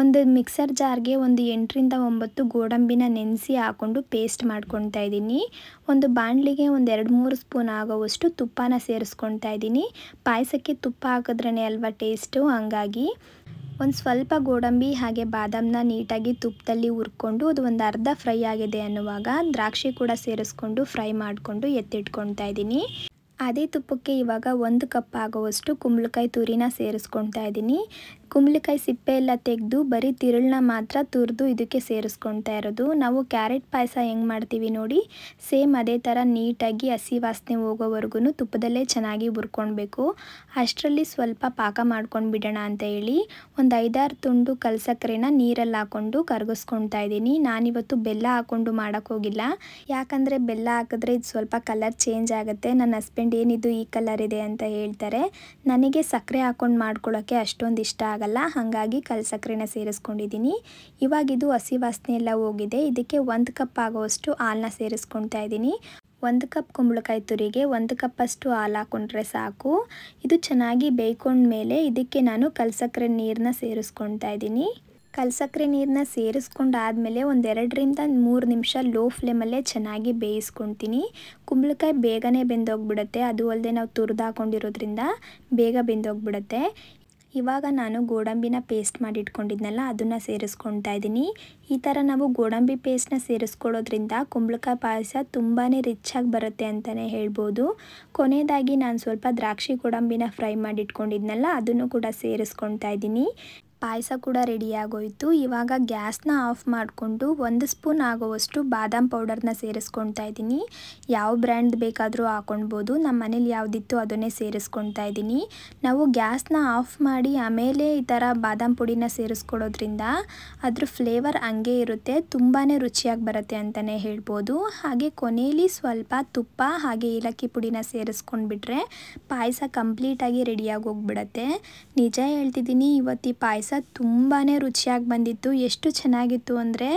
ಒಂದು ಮಿಕ್ಸರ್ ಜಾರ್ಗೆ ಒಂದು ಎಂಟರಿಂದ ಒಂಬತ್ತು ಗೋಡಂಬಿನ ನೆನೆಸಿ ಹಾಕ್ಕೊಂಡು ಪೇಸ್ಟ್ ಮಾಡ್ಕೊತಾ ಇದ್ದೀನಿ ಒಂದು ಬಾಣಲಿಗೆ ಒಂದು ಎರಡು ಮೂರು ಸ್ಪೂನ್ ಆಗೋವಷ್ಟು ತುಪ್ಪನ ಸೇರಿಸ್ಕೊತಾ ಇದ್ದೀನಿ ಪಾಯಸಕ್ಕೆ ತುಪ್ಪ ಹಾಕಿದ್ರೇ ಅಲ್ವಾ ಟೇಸ್ಟು ಹಾಗಾಗಿ ಒಂದು ಸ್ವಲ್ಪ ಗೋಡಂಬಿ ಹಾಗೆ ಬಾದಾಮನ್ನ ನೀಟಾಗಿ ತುಪ್ಪದಲ್ಲಿ ಹುರ್ಕೊಂಡು ಅದು ಒಂದು ಅರ್ಧ ಫ್ರೈ ಆಗಿದೆ ಅನ್ನುವಾಗ ದ್ರಾಕ್ಷಿ ಕೂಡ ಸೇರಿಸ್ಕೊಂಡು ಫ್ರೈ ಮಾಡಿಕೊಂಡು ಎತ್ತಿಟ್ಕೊತಾ ಇದ್ದೀನಿ ಅದೇ ತುಪ್ಪಕ್ಕೆ ಇವಾಗ ಒಂದು ಕಪ್ ಆಗೋವಷ್ಟು ಕುಂಬಳಕಾಯಿ ತುರಿನ ಸೇರಿಸ್ಕೊಳ್ತಾ ಇದ್ದೀನಿ ಕುಂಬಳಕಾಯಿ ಸಿಪ್ಪೆ ಎಲ್ಲ ತೆಗೆದು ಬರೀ ತಿರುಳನ್ನ ಮಾತ್ರ ತುರಿದು ಇದಕ್ಕೆ ಸೇರಿಸ್ಕೊಳ್ತಾ ಇರೋದು ನಾವು ಕ್ಯಾರೆಟ್ ಪಾಯಸ ಹೆಂಗೆ ಮಾಡ್ತೀವಿ ನೋಡಿ ಸೇಮ್ ಅದೇ ಥರ ನೀಟಾಗಿ ಹಸಿ ವಾಸನೆ ಹೋಗೋವರೆಗೂ ತುಪ್ಪದಲ್ಲೇ ಚೆನ್ನಾಗಿ ಹುರ್ಕೊಳ್ಬೇಕು ಅಷ್ಟರಲ್ಲಿ ಸ್ವಲ್ಪ ಪಾಕ ಮಾಡ್ಕೊಂಡು ಬಿಡೋಣ ಅಂತ ಹೇಳಿ ಒಂದು ಐದಾರು ತುಂಡು ಕಲ್ಸಕ್ಕರೆನ ನೀರಲ್ಲಿ ಹಾಕ್ಕೊಂಡು ಕರಗಿಸ್ಕೊಳ್ತಾ ಇದ್ದೀನಿ ನಾನಿವತ್ತು ಬೆಲ್ಲ ಹಾಕ್ಕೊಂಡು ಹೋಗಿಲ್ಲ ಯಾಕಂದರೆ ಬೆಲ್ಲ ಹಾಕಿದ್ರೆ ಇದು ಸ್ವಲ್ಪ ಕಲರ್ ಚೇಂಜ್ ಆಗುತ್ತೆ ನನ್ನ ಹಸ್ಬೆಂಡ್ ಏನಿದು ಈ ಕಲರ್ ಇದೆ ಅಂತ ಹೇಳ್ತಾರೆ ನನಗೆ ಸಕ್ಕರೆ ಹಾಕ್ಕೊಂಡು ಮಾಡ್ಕೊಳ್ಳೋಕ್ಕೆ ಅಷ್ಟೊಂದು ಇಷ್ಟ ಆಗಲ್ಲ ಹಾಗಾಗಿ ಸಕ್ಕರೆನ ಸೇರಿಸ್ಕೊಂಡಿದ್ದೀನಿ ಇದು ಹಸಿ ವಾಸನೆ ಎಲ್ಲ ಹೋಗಿದೆ ಇದಕ್ಕೆ ಒಂದು ಕಪ್ ಆಗೋವಷ್ಟು ಹಾಲನ್ನ ಸೇರಿಸ್ಕೊಳ್ತಾ ಇದ್ದೀನಿ ಒಂದು ಕಪ್ ಕುಂಬಳಕಾಯಿ ತುರಿಗೆ ಒಂದು ಕಪ್ಪಷ್ಟು ಹಾಲು ಹಾಕೊಂಡ್ರೆ ಸಾಕು ಇದು ಚೆನ್ನಾಗಿ ಬೇಯ್ಕೊಂಡ್ಮೇಲೆ ಇದಕ್ಕೆ ನಾನು ಸಕ್ಕರೆ ನೀರನ್ನ ಸೇರಿಸ್ಕೊಳ್ತಾ ಇದ್ದೀನಿ ಕಲ್ ಸಕ್ಕರೆ ನೀರನ್ನ ಸೇರಿಸ್ಕೊಂಡಾದಮೇಲೆ ಒಂದೆರಡರಿಂದ ಮೂರು ನಿಮಿಷ ಲೋ ಫ್ಲೇಮಲ್ಲೇ ಚೆನ್ನಾಗಿ ಬೇಯಿಸ್ಕೊಳ್ತೀನಿ ಕುಂಬಳಕಾಯಿ ಬೇಗನೆ ಬೆಂದೋಗ್ಬಿಡುತ್ತೆ ಅದು ಅಲ್ಲದೆ ನಾವು ತುರ್ದು ಹಾಕೊಂಡಿರೋದ್ರಿಂದ ಬೇಗ ಬೆಂದೋಗ್ಬಿಡುತ್ತೆ ಇವಾಗ ನಾನು ಗೋಡಂಬಿನ ಪೇಸ್ಟ್ ಮಾಡಿ ಅದನ್ನ ಅದನ್ನು ಸೇರಿಸ್ಕೊಳ್ತಾ ಇದ್ದೀನಿ ಈ ಥರ ನಾವು ಗೋಡಂಬಿ ಪೇಸ್ಟ್ನ ಸೇರಿಸ್ಕೊಳ್ಳೋದ್ರಿಂದ ಕುಂಬಳಕಾಯಿ ಪಾಯಸ ತುಂಬಾ ರಿಚ್ಚಾಗಿ ಬರುತ್ತೆ ಅಂತಲೇ ಹೇಳ್ಬೋದು ಕೊನೆಯದಾಗಿ ನಾನು ಸ್ವಲ್ಪ ದ್ರಾಕ್ಷಿ ಗೋಡಂಬಿನ ಫ್ರೈ ಮಾಡಿ ಅದನ್ನು ಕೂಡ ಸೇರಿಸ್ಕೊಳ್ತಾ ಇದ್ದೀನಿ ಪಾಯಸ ಕೂಡ ರೆಡಿಯಾಗೋಯಿತು ಇವಾಗ ಗ್ಯಾಸ್ನ ಆಫ್ ಮಾಡಿಕೊಂಡು ಒಂದು ಸ್ಪೂನ್ ಆಗೋವಷ್ಟು ಬಾದಾಮ್ ಪೌಡರ್ನ ಸೇರಿಸ್ಕೊಳ್ತಾ ಇದ್ದೀನಿ ಯಾವ ಬ್ರ್ಯಾಂಡ್ ಬೇಕಾದರೂ ಹಾಕೊಳ್ಬೋದು ನಮ್ಮ ಮನೇಲಿ ಯಾವುದಿತ್ತು ಅದನ್ನೇ ಸೇರಿಸ್ಕೊಳ್ತಾ ಇದ್ದೀನಿ ನಾವು ಗ್ಯಾಸ್ನ ಆಫ್ ಮಾಡಿ ಆಮೇಲೆ ಈ ಥರ ಬಾದಾಮ್ ಪುಡಿನ ಸೇರಿಸ್ಕೊಡೋದ್ರಿಂದ ಅದ್ರ ಫ್ಲೇವರ್ ಹಂಗೆ ಇರುತ್ತೆ ತುಂಬಾ ರುಚಿಯಾಗಿ ಬರುತ್ತೆ ಅಂತಲೇ ಹೇಳ್ಬೋದು ಹಾಗೆ ಕೊನೆಯಲ್ಲಿ ಸ್ವಲ್ಪ ತುಪ್ಪ ಹಾಗೆ ಏಲಕ್ಕಿ ಪುಡಿನ ಸೇರಿಸ್ಕೊಂಡ್ಬಿಟ್ರೆ ಪಾಯಸ ಕಂಪ್ಲೀಟಾಗಿ ರೆಡಿಯಾಗಿ ಹೋಗ್ಬಿಡತ್ತೆ ನಿಜ ಹೇಳ್ತಿದ್ದೀನಿ ಇವತ್ತು ಈ ಪಾಯಸ ಪಾಯಸ ತುಂಬಾ ರುಚಿಯಾಗಿ ಬಂದಿತ್ತು ಎಷ್ಟು ಚೆನ್ನಾಗಿತ್ತು ಅಂದರೆ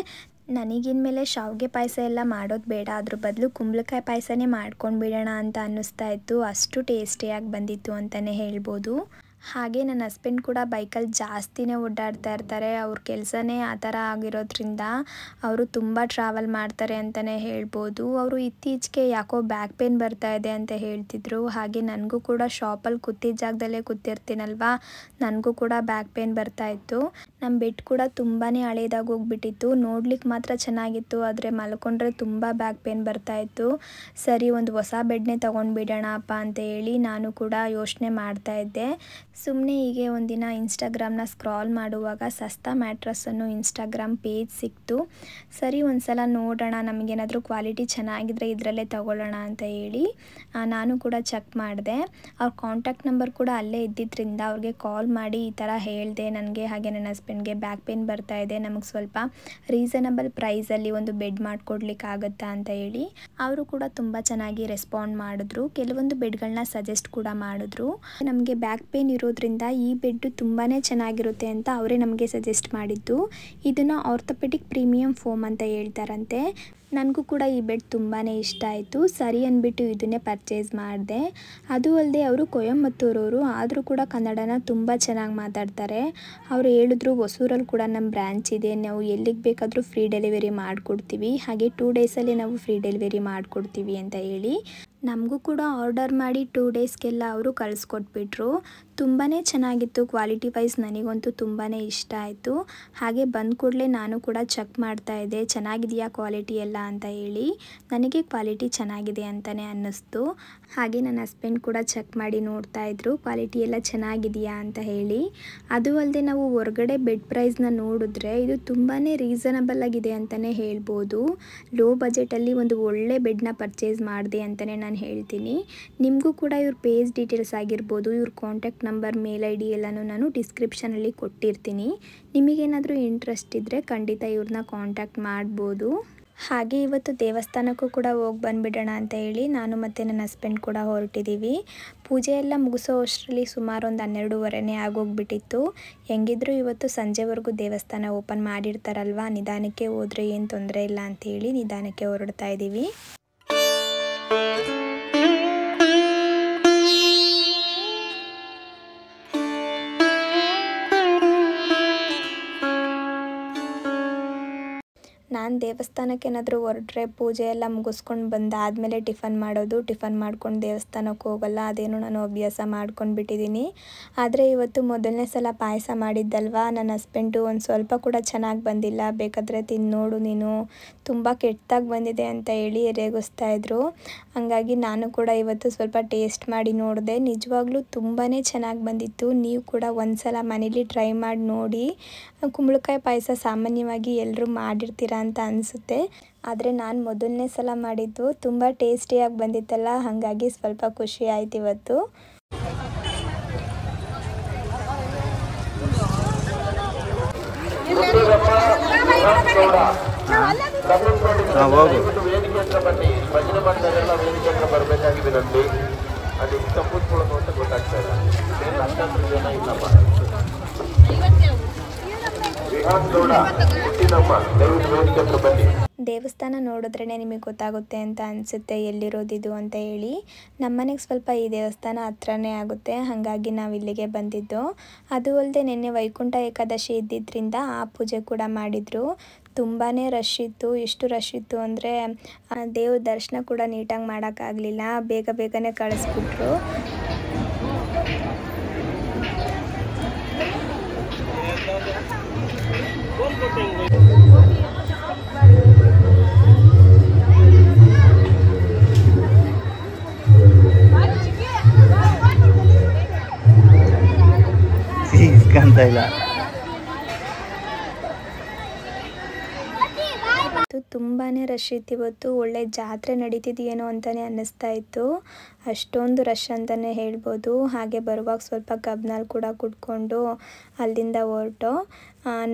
ನನಗಿನ್ಮೇಲೆ ಶಾವಿಗೆ ಪಾಯಸ ಎಲ್ಲ ಮಾಡೋದು ಬೇಡ ಅದ್ರ ಬದಲು ಕುಂಬಳಕಾಯಿ ಪಾಯಸನೇ ಮಾಡ್ಕೊಂಡು ಬಿಡೋಣ ಅಂತ ಅನ್ನಿಸ್ತಾ ಇತ್ತು ಅಷ್ಟು ಟೇಸ್ಟಿಯಾಗಿ ಬಂದಿತ್ತು ಅಂತಲೇ ಹೇಳ್ಬೋದು ಹಾಗೆ ನನ್ನ ಹಸ್ಬೆಂಡ್ ಕೂಡ ಬೈಕಲ್ಲಿ ಜಾಸ್ತಿನೇ ಓಡಾಡ್ತಾ ಇರ್ತಾರೆ ಅವ್ರ ಕೆಲಸನೇ ಆ ಥರ ಆಗಿರೋದ್ರಿಂದ ಅವರು ತುಂಬ ಟ್ರಾವೆಲ್ ಮಾಡ್ತಾರೆ ಅಂತಲೇ ಹೇಳ್ಬೋದು ಅವರು ಇತ್ತೀಚೆಗೆ ಯಾಕೋ ಬ್ಯಾಕ್ ಪೇನ್ ಬರ್ತಾ ಇದೆ ಅಂತ ಹೇಳ್ತಿದ್ರು ಹಾಗೆ ನನಗೂ ಕೂಡ ಶಾಪಲ್ಲಿ ಕೂತಿದ್ದ ಜಾಗದಲ್ಲೇ ಕೂತಿರ್ತೀನಲ್ವಾ ನನಗೂ ಕೂಡ ಬ್ಯಾಕ್ ಪೇನ್ ಬರ್ತಾ ಇತ್ತು ನಮ್ಮ ಬೆಡ್ ಕೂಡ ತುಂಬಾ ಹಳೆಯದಾಗಿ ಹೋಗ್ಬಿಟ್ಟಿತ್ತು ನೋಡ್ಲಿಕ್ಕೆ ಮಾತ್ರ ಚೆನ್ನಾಗಿತ್ತು ಆದರೆ ಮಲ್ಕೊಂಡ್ರೆ ತುಂಬ ಬ್ಯಾಕ್ ಪೇನ್ ಬರ್ತಾ ಇತ್ತು ಸರಿ ಒಂದು ಹೊಸ ಬೆಡ್ನೇ ತೊಗೊಂಡು ಬಿಡೋಣಪ್ಪ ಅಂತ ಹೇಳಿ ನಾನು ಕೂಡ ಯೋಚನೆ ಮಾಡ್ತಾ ಇದ್ದೆ ಸುಮ್ಮನೆ ಹೀಗೆ ಒಂದಿನ ಇನ್ಸ್ಟಾಗ್ರಾಮ್ನ ಸ್ಕ್ರಾಲ್ ಮಾಡುವಾಗ ಸಸ್ತಾ ಮ್ಯಾಟ್ರಸ್ ಇನ್ಸ್ಟಾಗ್ರಾಮ್ ಪೇಜ್ ಸಿಕ್ತು ಸರಿ ಒಂದು ಸಲ ನೋಡೋಣ ನಮಗೇನಾದರೂ ಕ್ವಾಲಿಟಿ ಚೆನ್ನಾಗಿದ್ರೆ ಇದರಲ್ಲೇ ತಗೊಳ್ಳೋಣ ಅಂತ ಹೇಳಿ ನಾನು ಕೂಡ ಚೆಕ್ ಮಾಡಿದೆ ಅವ್ರ ಕಾಂಟ್ಯಾಕ್ಟ್ ನಂಬರ್ ಕೂಡ ಅಲ್ಲೇ ಇದ್ದಿದ್ದರಿಂದ ಅವ್ರಿಗೆ ಕಾಲ್ ಮಾಡಿ ಈ ಥರ ಹೇಳಿದೆ ನನಗೆ ಹಾಗೆ ನನ್ನ ಹಸ್ಬೆಂಡ್ಗೆ ಬ್ಯಾಕ್ ಪೇನ್ ಬರ್ತಾ ಇದೆ ನಮಗೆ ಸ್ವಲ್ಪ ರೀಸನಬಲ್ ಪ್ರೈಸಲ್ಲಿ ಒಂದು ಬೆಡ್ ಆಗುತ್ತಾ ಅಂತ ಹೇಳಿ ಅವರು ಕೂಡ ತುಂಬ ಚೆನ್ನಾಗಿ ರೆಸ್ಪಾಂಡ್ ಮಾಡಿದ್ರು ಕೆಲವೊಂದು ಬೆಡ್ಗಳನ್ನ ಸಜೆಸ್ಟ್ ಕೂಡ ಮಾಡಿದ್ರು ನಮಗೆ ಬ್ಯಾಕ್ ಪೇನ್ ಇರೋ ಇರೋದ್ರಿಂದ ಈ ಬೆಡ್ಡು ತುಂಬಾ ಚೆನ್ನಾಗಿರುತ್ತೆ ಅಂತ ಅವರೇ ನಮಗೆ ಸಜೆಸ್ಟ್ ಮಾಡಿದ್ದು ಇದನ್ನು ಆರ್ಥೋಪೆಟಿಕ್ ಪ್ರೀಮಿಯಂ ಫೋಮ್ ಅಂತ ಹೇಳ್ತಾರಂತೆ ನನಗೂ ಕೂಡ ಈ ಬೆಡ್ ತುಂಬಾ ಇಷ್ಟ ಆಯಿತು ಸರಿ ಅಂದ್ಬಿಟ್ಟು ಇದನ್ನೇ ಪರ್ಚೇಸ್ ಮಾಡಿದೆ ಅದು ಅಲ್ಲದೆ ಅವರು ಕೊಯಂಬತ್ತೂರವರು ಆದರೂ ಕೂಡ ಕನ್ನಡನ ತುಂಬ ಚೆನ್ನಾಗಿ ಮಾತಾಡ್ತಾರೆ ಅವರು ಹೇಳಿದ್ರು ಹೊಸೂರಲ್ಲಿ ಕೂಡ ನಮ್ಮ ಬ್ರ್ಯಾಂಚ್ ಇದೆ ನಾವು ಎಲ್ಲಿಗೆ ಬೇಕಾದರೂ ಫ್ರೀ ಡೆಲಿವರಿ ಮಾಡಿಕೊಡ್ತೀವಿ ಹಾಗೆ ಟೂ ಡೇಸಲ್ಲಿ ನಾವು ಫ್ರೀ ಡೆಲಿವರಿ ಮಾಡಿಕೊಡ್ತೀವಿ ಅಂತ ಹೇಳಿ ನಮಗೂ ಕೂಡ ಆರ್ಡರ್ ಮಾಡಿ ಟೂ ಡೇಸ್ಗೆಲ್ಲ ಅವರು ಕಳಿಸ್ಕೊಟ್ಬಿಟ್ರು ತುಂಬಾ ಚೆನ್ನಾಗಿತ್ತು ಕ್ವಾಲಿಟಿ ವೈಸ್ ನನಗಂತೂ ತುಂಬಾ ಇಷ್ಟ ಆಯಿತು ಹಾಗೆ ಬಂದ ಕೂಡಲೇ ನಾನು ಕೂಡ ಚೆಕ್ ಮಾಡ್ತಾಯಿದ್ದೆ ಚೆನ್ನಾಗಿದೆಯಾ ಕ್ವಾಲಿಟಿ ಎಲ್ಲ ಅಂತ ಹೇಳಿ ನನಗೆ ಕ್ವಾಲಿಟಿ ಚೆನ್ನಾಗಿದೆ ಅಂತಲೇ ಅನ್ನಿಸ್ತು ಹಾಗೆ ನನ್ನ ಹಸ್ಬೆಂಡ್ ಕೂಡ ಚೆಕ್ ಮಾಡಿ ನೋಡ್ತಾ ಇದ್ರು ಕ್ವಾಲಿಟಿ ಎಲ್ಲ ಚೆನ್ನಾಗಿದೆಯಾ ಅಂತ ಹೇಳಿ ಅದು ಅಲ್ಲದೆ ನಾವು ಹೊರಗಡೆ ಬೆಡ್ ಪ್ರೈಸ್ನ ನೋಡಿದ್ರೆ ಇದು ತುಂಬಾ ರೀಸನಬಲ್ ಆಗಿದೆ ಅಂತಲೇ ಹೇಳ್ಬೋದು ಲೋ ಬಜೆಟಲ್ಲಿ ಒಂದು ಒಳ್ಳೆ ಬೆಡ್ನ ಪರ್ಚೇಸ್ ಮಾಡಿದೆ ಅಂತಲೇ ನಾನು ಹೇಳ್ತೀನಿ ನಿಮಗೂ ಕೂಡ ಇವ್ರ ಪೇಜ್ ಡೀಟೇಲ್ಸ್ ಆಗಿರ್ಬೋದು ಇವ್ರ contact number mail I D ಎಲ್ಲನೂ ನಾನು ಡಿಸ್ಕ್ರಿಪ್ಷನಲ್ಲಿ ಕೊಟ್ಟಿರ್ತೀನಿ ನಿಮಗೇನಾದರೂ ಇಂಟ್ರೆಸ್ಟ್ ಇದ್ದರೆ ಖಂಡಿತ ಇವ್ರನ್ನ ಕಾಂಟ್ಯಾಕ್ಟ್ ಮಾಡ್ಬೋದು ಹಾಗೆ ಇವತ್ತು ದೇವಸ್ಥಾನಕ್ಕೂ ಕೂಡ ಹೋಗಿ ಬಂದುಬಿಡೋಣ ಅಂತ ಹೇಳಿ ನಾನು ಮತ್ತು ನನ್ನ ಹಸ್ಬೆಂಡ್ ಕೂಡ ಹೊರಟಿದ್ದೀವಿ ಪೂಜೆ ಎಲ್ಲ ಮುಗಿಸೋ ಅಷ್ಟರಲ್ಲಿ ಸುಮಾರು ಒಂದು ಹನ್ನೆರಡೂವರೆನೇ ಆಗೋಗ್ಬಿಟ್ಟಿತ್ತು ಹೆಂಗಿದ್ರು ಇವತ್ತು ಸಂಜೆವರೆಗೂ ದೇವಸ್ಥಾನ ಓಪನ್ ಮಾಡಿರ್ತಾರಲ್ವ ನಿಧಾನಕ್ಕೆ ಹೋದರೆ ಏನು ತೊಂದರೆ ಇಲ್ಲ ಅಂಥೇಳಿ ನಿಧಾನಕ್ಕೆ ಹೊರಡ್ತಾ ಇದ್ದೀವಿ ನಾನು ದೇವಸ್ಥಾನಕ್ಕೆ ಹೊರಟ್ರೆ ಪೂಜೆ ಎಲ್ಲ ಮುಗಿಸ್ಕೊಂಡು ಬಂದಾದಮೇಲೆ ಟಿಫನ್ ಮಾಡೋದು ಟಿಫನ್ ಮಾಡ್ಕೊಂಡು ದೇವಸ್ಥಾನಕ್ಕೆ ಹೋಗಲ್ಲ ಅದೇನೋ ನಾನು ಅಭ್ಯಾಸ ಮಾಡ್ಕೊಂಡು ಬಿಟ್ಟಿದ್ದೀನಿ ಆದರೆ ಇವತ್ತು ಮೊದಲನೇ ಸಲ ಪಾಯಸ ಮಾಡಿದ್ದಲ್ವಾ ನನ್ನ ಹಸ್ಬೆಂಡು ಒಂದು ಸ್ವಲ್ಪ ಕೂಡ ಚೆನ್ನಾಗಿ ಬಂದಿಲ್ಲ ಬೇಕಾದರೆ ತಿಂದು ನೋಡು ನೀನು ತುಂಬ ಕೆಟ್ಟದಾಗಿ ಬಂದಿದೆ ಅಂತ ಹೇಳಿ ಎರೆಗಿಸ್ತಾ ಇದ್ರು ಹಾಗಾಗಿ ನಾನು ಕೂಡ ಇವತ್ತು ಸ್ವಲ್ಪ ಟೇಸ್ಟ್ ಮಾಡಿ ನೋಡಿದೆ ನಿಜವಾಗ್ಲೂ ತುಂಬಾ ಚೆನ್ನಾಗಿ ಬಂದಿತ್ತು ನೀವು ಕೂಡ ಒಂದು ಸಲ ಮನೇಲಿ ಟ್ರೈ ಮಾಡಿ ನೋಡಿ ಕುಂಬಳಕಾಯಿ ಪಾಯಸ ಸಾಮಾನ್ಯವಾಗಿ ಎಲ್ಲರೂ ಮಾಡಿರ್ತೀರಾ ಅಂತ ಅನಿಸುತ್ತೆ ಆದರೆ ನಾನು ಮೊದಲನೇ ಸಲ ಮಾಡಿದ್ದು ತುಂಬ ಟೇಸ್ಟಿಯಾಗಿ ಬಂದಿತ್ತಲ್ಲ ಹಾಗಾಗಿ ಸ್ವಲ್ಪ ಖುಷಿ ಆಯ್ತು ಇವತ್ತು ಅದು ತಪ್ಪು ಕೊಡೋದು ಅಂತ ಗೊತ್ತಾಗ್ತಾ ಇಲ್ಲ ಅಂತ ಜನ ಇಲ್ಲಪ್ಪ ದೇವಸ್ಥಾನ ನೋಡಿದ್ರೇ ನಿಮಗೆ ಗೊತ್ತಾಗುತ್ತೆ ಅಂತ ಅನಿಸುತ್ತೆ ಎಲ್ಲಿರೋದಿದು ಅಂತ ಹೇಳಿ ನಮ್ಮನೆಗೆ ಸ್ವಲ್ಪ ಈ ದೇವಸ್ಥಾನ ಹತ್ರನೇ ಆಗುತ್ತೆ ಹಾಗಾಗಿ ನಾವು ಇಲ್ಲಿಗೆ ಬಂದಿದ್ದು ಅದು ಅಲ್ಲದೆ ನಿನ್ನೆ ವೈಕುಂಠ ಏಕಾದಶಿ ಇದ್ದಿದ್ದರಿಂದ ಆ ಪೂಜೆ ಕೂಡ ಮಾಡಿದರು ತುಂಬಾ ರಶ್ ಇತ್ತು ಎಷ್ಟು ರಶ್ ಇತ್ತು ಅಂದರೆ ದೇವ್ರ ದರ್ಶನ ಕೂಡ ನೀಟಾಗಿ ಮಾಡೋಕ್ಕಾಗಲಿಲ್ಲ ಬೇಗ ಬೇಗನೆ ಕಳಿಸ್ಬಿಟ್ರು ಕಾಣ್ತಾ ಇಲ್ಲ ತುಂಬಾ ರಶ್ ಇತ್ತು ಇವತ್ತು ಒಳ್ಳೆ ಜಾತ್ರೆ ನಡೀತಿದೆಯೇನೋ ಅಂತಲೇ ಅನ್ನಿಸ್ತಾ ಇತ್ತು ಅಷ್ಟೊಂದು ರಶ್ ಅಂತಲೇ ಹೇಳ್ಬೋದು ಹಾಗೆ ಬರುವಾಗ ಸ್ವಲ್ಪ ಕಬ್ನಲ್ಲಿ ಕೂಡ ಕುಟ್ಕೊಂಡು ಅಲ್ಲಿಂದ ಹೊರಟು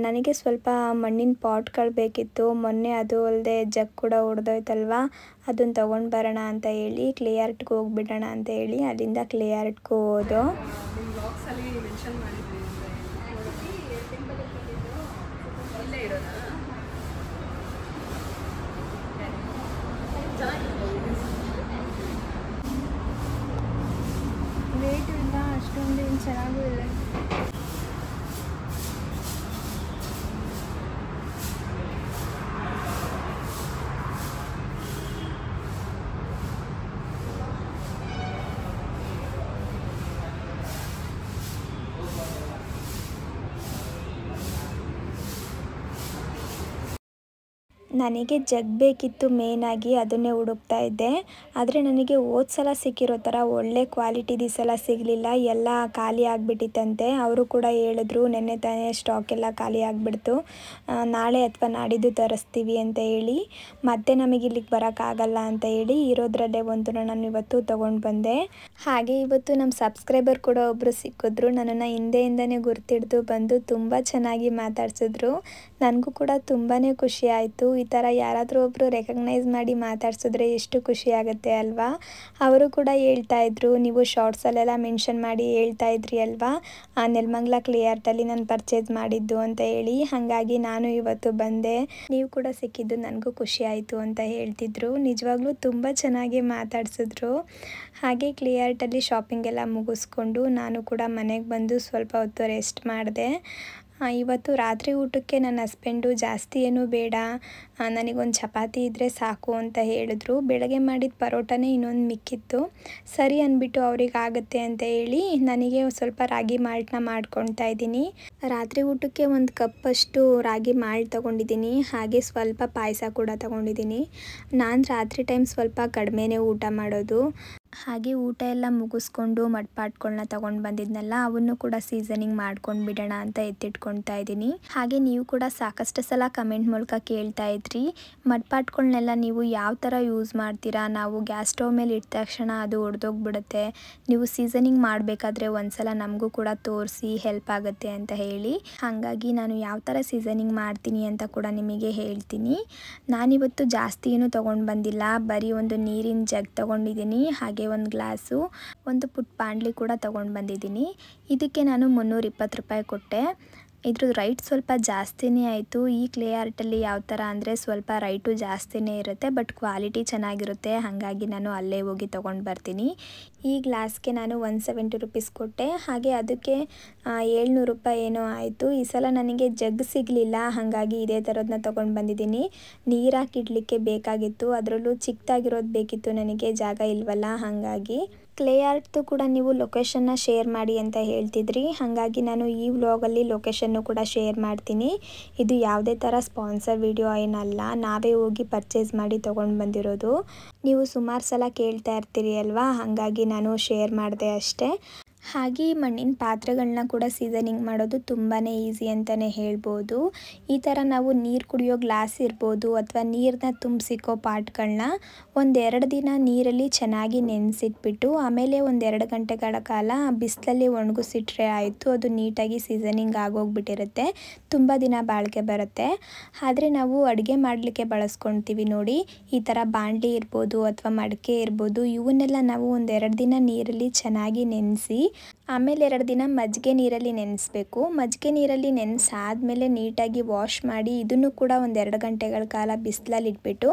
ನನಗೆ ಸ್ವಲ್ಪ ಮಣ್ಣಿನ ಪಾಟ್ಗಳು ಬೇಕಿತ್ತು ಮೊನ್ನೆ ಅದು ಅಲ್ಲದೆ ಜಗ್ ಕೂಡ ಹೊಡೆದೋಯ್ತಲ್ವ ಅದನ್ನು ತೊಗೊಂಡು ಬರೋಣ ಅಂತ ಹೇಳಿ ಕ್ಲಿಯರ್ಟ್ಗೆ ಹೋಗಿಬಿಡೋಣ ಅಂತ ಹೇಳಿ ಅಲ್ಲಿಂದ ಕ್ಲಿಯರ್ಟ್ಗೂ ಹೋದು ಚೆನ್ನಾಗೂ ಇಲ್ಲ ನನಗೆ ಜಗ್ ಬೇಕಿತ್ತು ಮೇಯ್ನಾಗಿ ಅದನ್ನೇ ಹುಡುಕ್ತಾ ಇದ್ದೆ ಆದರೆ ನನಗೆ ಹೋದ ಸಲ ಸಿಕ್ಕಿರೋ ಥರ ಒಳ್ಳೆ ಕ್ವಾಲಿಟಿದು ದಿ ಸಲ ಸಿಗಲಿಲ್ಲ ಎಲ್ಲ ಖಾಲಿ ಆಗಿಬಿಟ್ಟಿತ್ತಂತೆ ಅವರು ಕೂಡ ಹೇಳಿದ್ರು ನೆನ್ನೆ ತಾನೇ ಸ್ಟಾಕ್ ಎಲ್ಲ ಖಾಲಿ ಆಗಿಬಿಡ್ತು ನಾಳೆ ಅಥವಾ ನಾಡಿದ್ದು ತರಿಸ್ತೀವಿ ಅಂತ ಹೇಳಿ ಮತ್ತೆ ನಮಗೆ ಇಲ್ಲಿಗೆ ಬರೋಕ್ಕಾಗಲ್ಲ ಅಂತ ಹೇಳಿ ಇರೋದ್ರಲ್ಲೇ ಒಂದು ನಾನು ಇವತ್ತು ತೊಗೊಂಡು ಬಂದೆ ಹಾಗೆ ಇವತ್ತು ನಮ್ಮ ಸಬ್ಸ್ಕ್ರೈಬರ್ ಕೂಡ ಒಬ್ಬರು ಸಿಕ್ಕಿದ್ರು ನನ್ನನ್ನು ಹಿಂದೆಯಿಂದನೇ ಗುರ್ತಿಡ್ದು ಬಂದು ತುಂಬ ಚೆನ್ನಾಗಿ ಮಾತಾಡ್ಸಿದ್ರು ನನಗೂ ಕೂಡ ತುಂಬಾ ಖುಷಿ ಈ ಥರ ಯಾರಾದರೂ ಒಬ್ಬರು ರೆಕಗ್ನೈಸ್ ಮಾಡಿ ಮಾತಾಡ್ಸಿದ್ರೆ ಎಷ್ಟು ಖುಷಿ ಆಗುತ್ತೆ ಅಲ್ವಾ ಅವರು ಕೂಡ ಹೇಳ್ತಾ ಇದ್ರು ನೀವು ಶಾರ್ಟ್ಸಲ್ಲೆಲ್ಲ ಮೆನ್ಷನ್ ಮಾಡಿ ಹೇಳ್ತಾ ಇದ್ರಿ ಅಲ್ವಾ ಆ ನೆಲ್ಮಂಗ್ಲ ಕ್ಲಿಯರ್ಟಲ್ಲಿ ನಾನು ಪರ್ಚೇಸ್ ಮಾಡಿದ್ದು ಅಂತ ಹೇಳಿ ಹಾಗಾಗಿ ನಾನು ಇವತ್ತು ಬಂದೆ ನೀವು ಕೂಡ ಸಿಕ್ಕಿದ್ದು ನನಗೂ ಖುಷಿ ಆಯಿತು ಅಂತ ಹೇಳ್ತಿದ್ರು ನಿಜವಾಗ್ಲೂ ತುಂಬ ಚೆನ್ನಾಗಿ ಮಾತಾಡಿಸಿದ್ರು ಹಾಗೆ ಕ್ಲಿಯರ್ಟಲ್ಲಿ ಶಾಪಿಂಗ್ ಮುಗಿಸ್ಕೊಂಡು ನಾನು ಕೂಡ ಮನೆಗೆ ಬಂದು ಸ್ವಲ್ಪ ಹೊತ್ತು ರೆಸ್ಟ್ ಮಾಡಿದೆ ಇವತ್ತು ರಾತ್ರಿ ಊಟಕ್ಕೆ ನನ್ನ ಹಸ್ಬೆಂಡು ಜಾಸ್ತಿ ಏನೂ ಬೇಡ ನನಗೊಂದು ಚಪಾತಿ ಇದ್ದರೆ ಸಾಕು ಅಂತ ಹೇಳಿದ್ರು ಬೆಳಗ್ಗೆ ಮಾಡಿದ ಪರೋಟನೇ ಇನ್ನೊಂದು ಮಿಕ್ಕಿತ್ತು ಸರಿ ಅಂದ್ಬಿಟ್ಟು ಅವ್ರಿಗೆ ಆಗುತ್ತೆ ಅಂತ ಹೇಳಿ ನನಗೆ ಸ್ವಲ್ಪ ರಾಗಿ ಮಾಲ್ಟ್ನ ಮಾಡ್ಕೊಳ್ತಾ ಇದ್ದೀನಿ ರಾತ್ರಿ ಊಟಕ್ಕೆ ಒಂದು ಕಪ್ಪಷ್ಟು ರಾಗಿ ಮಾಲ್ಟ್ ತೊಗೊಂಡಿದ್ದೀನಿ ಹಾಗೆ ಸ್ವಲ್ಪ ಪಾಯಸ ಕೂಡ ತೊಗೊಂಡಿದ್ದೀನಿ ನಾನು ರಾತ್ರಿ ಟೈಮ್ ಸ್ವಲ್ಪ ಕಡಿಮೆನೇ ಊಟ ಮಾಡೋದು ಹಾಗೆ ಊಟ ಎಲ್ಲ ಮುಗಿಸ್ಕೊಂಡು ಮಡ್ಪಾಟ್ಗಳನ್ನ ತಗೊಂಡು ಬಂದಿದ್ನಲ್ಲ ಅವನ್ನು ಕೂಡ ಸೀಸನಿಂಗ್ ಮಾಡ್ಕೊಂಡು ಬಿಡೋಣ ಅಂತ ಎತ್ತಿಟ್ಕೊಳ್ತಾ ಇದ್ದೀನಿ ಹಾಗೆ ನೀವು ಕೂಡ ಸಾಕಷ್ಟು ಸಲ ಕಮೆಂಟ್ ಮೂಲಕ ಕೇಳ್ತಾ ಇದ್ರಿ ಮಡ್ಪಾಟ್ಗಳನ್ನೆಲ್ಲ ನೀವು ಯಾವ ಥರ ಯೂಸ್ ಮಾಡ್ತೀರಾ ನಾವು ಗ್ಯಾಸ್ ಸ್ಟವ್ ಮೇಲೆ ಇಟ್ಟ ತಕ್ಷಣ ಅದು ಒಡೆದೋಗ್ಬಿಡುತ್ತೆ ನೀವು ಸೀಸನಿಂಗ್ ಮಾಡಬೇಕಾದ್ರೆ ಒಂದ್ಸಲ ನಮಗೂ ಕೂಡ ತೋರಿಸಿ ಹೆಲ್ಪ್ ಆಗುತ್ತೆ ಅಂತ ಹೇಳಿ ಹಾಗಾಗಿ ನಾನು ಯಾವ ಥರ ಸೀಸನಿಂಗ್ ಮಾಡ್ತೀನಿ ಅಂತ ಕೂಡ ನಿಮಗೆ ಹೇಳ್ತೀನಿ ನಾನಿವತ್ತು ಜಾಸ್ತಿ ಏನು ತೊಗೊಂಡು ಬಂದಿಲ್ಲ ಬರೀ ಒಂದು ನೀರಿನ ಜಗ್ ತೊಗೊಂಡಿದ್ದೀನಿ ಹಾಗೆ ಒಂದು ಗ್ಲಾಸು ಒಂದು ಪುಟ್ ಪಾಂಡ್ಲಿ ಕೂಡ ತೊಗೊಂಡು ಬಂದಿದ್ದೀನಿ ಇದಕ್ಕೆ ನಾನು ಮುನ್ನೂರ ಇಪ್ಪತ್ತು ರೂಪಾಯಿ ಕೊಟ್ಟೆ ಇದ್ರದ್ದು ರೈಟ್ ಸ್ವಲ್ಪ ಜಾಸ್ತಿನೇ ಆಯಿತು ಈ ಕ್ಲೇ ಆರ್ಟಲ್ಲಿ ಯಾವ ಥರ ಅಂದರೆ ಸ್ವಲ್ಪ ರೈಟು ಜಾಸ್ತಿನೇ ಇರುತ್ತೆ ಬಟ್ ಕ್ವಾಲಿಟಿ ಚೆನ್ನಾಗಿರುತ್ತೆ ಹಾಗಾಗಿ ನಾನು ಅಲ್ಲೇ ಹೋಗಿ ತೊಗೊಂಡು ಬರ್ತೀನಿ ಈ ಗ್ಲಾಸ್ಗೆ ನಾನು ಒನ್ ಸೆವೆಂಟಿ ರುಪೀಸ್ ಕೊಟ್ಟೆ ಹಾಗೆ ಅದಕ್ಕೆ ಏಳ್ನೂರು ರೂಪಾಯಿ ಏನೋ ಆಯಿತು ಈ ಸಲ ನನಗೆ ಜಗ್ ಸಿಗಲಿಲ್ಲ ಹಾಗಾಗಿ ಇದೇ ಥರದನ್ನ ತೊಗೊಂಡು ಬಂದಿದ್ದೀನಿ ನೀರಾಕಿಡಲಿಕ್ಕೆ ಬೇಕಾಗಿತ್ತು ಅದರಲ್ಲೂ ಚಿಕ್ಕದಾಗಿರೋದು ಬೇಕಿತ್ತು ನನಗೆ ಜಾಗ ಇಲ್ವಲ್ಲ ಹಾಗಾಗಿ ಕ್ಲೇ ಆರ್ಟ್ದು ಕೂಡ ನೀವು ಲೊಕೇಶನ್ನ ಶೇರ್ ಮಾಡಿ ಅಂತ ಹೇಳ್ತಿದ್ರಿ ಹಾಗಾಗಿ ನಾನು ಈ ವ್ಲಾಗಲ್ಲಿ ಲೊಕೇಶನ್ನು ಕೂಡ ಶೇರ್ ಮಾಡ್ತೀನಿ ಇದು ಯಾವುದೇ ಥರ ಸ್ಪಾನ್ಸರ್ ವಿಡಿಯೋ ಏನಲ್ಲ ನಾವೇ ಹೋಗಿ ಪರ್ಚೇಸ್ ಮಾಡಿ ತೊಗೊಂಡು ಬಂದಿರೋದು ನೀವು ಸುಮಾರು ಸಲ ಕೇಳ್ತಾ ಇರ್ತೀರಿ ಅಲ್ವಾ ಹಾಗಾಗಿ ನಾನು ಶೇರ್ ಮಾಡಿದೆ ಅಷ್ಟೇ ಹಾಗೆ ಮಣ್ಣಿನ ಪಾತ್ರೆಗಳನ್ನ ಕೂಡ ಸೀಸನಿಂಗ್ ಮಾಡೋದು ತುಂಬಾ ಈಸಿ ಅಂತಲೇ ಹೇಳ್ಬೋದು ಈ ಥರ ನಾವು ನೀರು ಕುಡಿಯೋ ಗ್ಲಾಸ್ ಇರ್ಬೋದು ಅಥವಾ ನೀರನ್ನ ತುಂಬಿಸಿಕೋ ಪಾಟ್ಗಳನ್ನ ಒಂದೆರಡು ದಿನ ನೀರಲ್ಲಿ ಚೆನ್ನಾಗಿ ನೆನೆಸಿಟ್ಬಿಟ್ಟು ಆಮೇಲೆ ಒಂದೆರಡು ಗಂಟೆಗಳ ಕಾಲ ಬಿಸಿಲಲ್ಲಿ ಒಣಗಿಸಿಟ್ರೆ ಆಯಿತು ಅದು ನೀಟಾಗಿ ಸೀಸನಿಂಗ್ ಆಗೋಗ್ಬಿಟ್ಟಿರುತ್ತೆ ತುಂಬ ದಿನ ಬಾಳಿಕೆ ಬರುತ್ತೆ ಆದರೆ ನಾವು ಅಡುಗೆ ಮಾಡಲಿಕ್ಕೆ ಬಳಸ್ಕೊತೀವಿ ನೋಡಿ ಈ ಥರ ಬಾಂಡ್ಲಿ ಇರ್ಬೋದು ಅಥವಾ ಮಡಕೆ ಇರ್ಬೋದು ಇವನ್ನೆಲ್ಲ ನಾವು ಒಂದೆರಡು ದಿನ ನೀರಲ್ಲಿ ಚೆನ್ನಾಗಿ ನೆನೆಸಿ ಆಮೇಲೆ ಎರಡು ದಿನ ಮಜ್ಜಿಗೆ ನೀರಲ್ಲಿ ನೆನೆಸ್ಬೇಕು ಮಜ್ಜಿಗೆ ನೀರಲ್ಲಿ ನೆನೆಸಾದ್ಮೇಲೆ ನೀಟಾಗಿ ವಾಶ್ ಮಾಡಿ ಇದನ್ನು ಕೂಡ ಒಂದೆರಡು ಗಂಟೆಗಳ ಕಾಲ ಬಿಸಿಲಲ್ಲಿ ಇಟ್ಬಿಟ್ಟು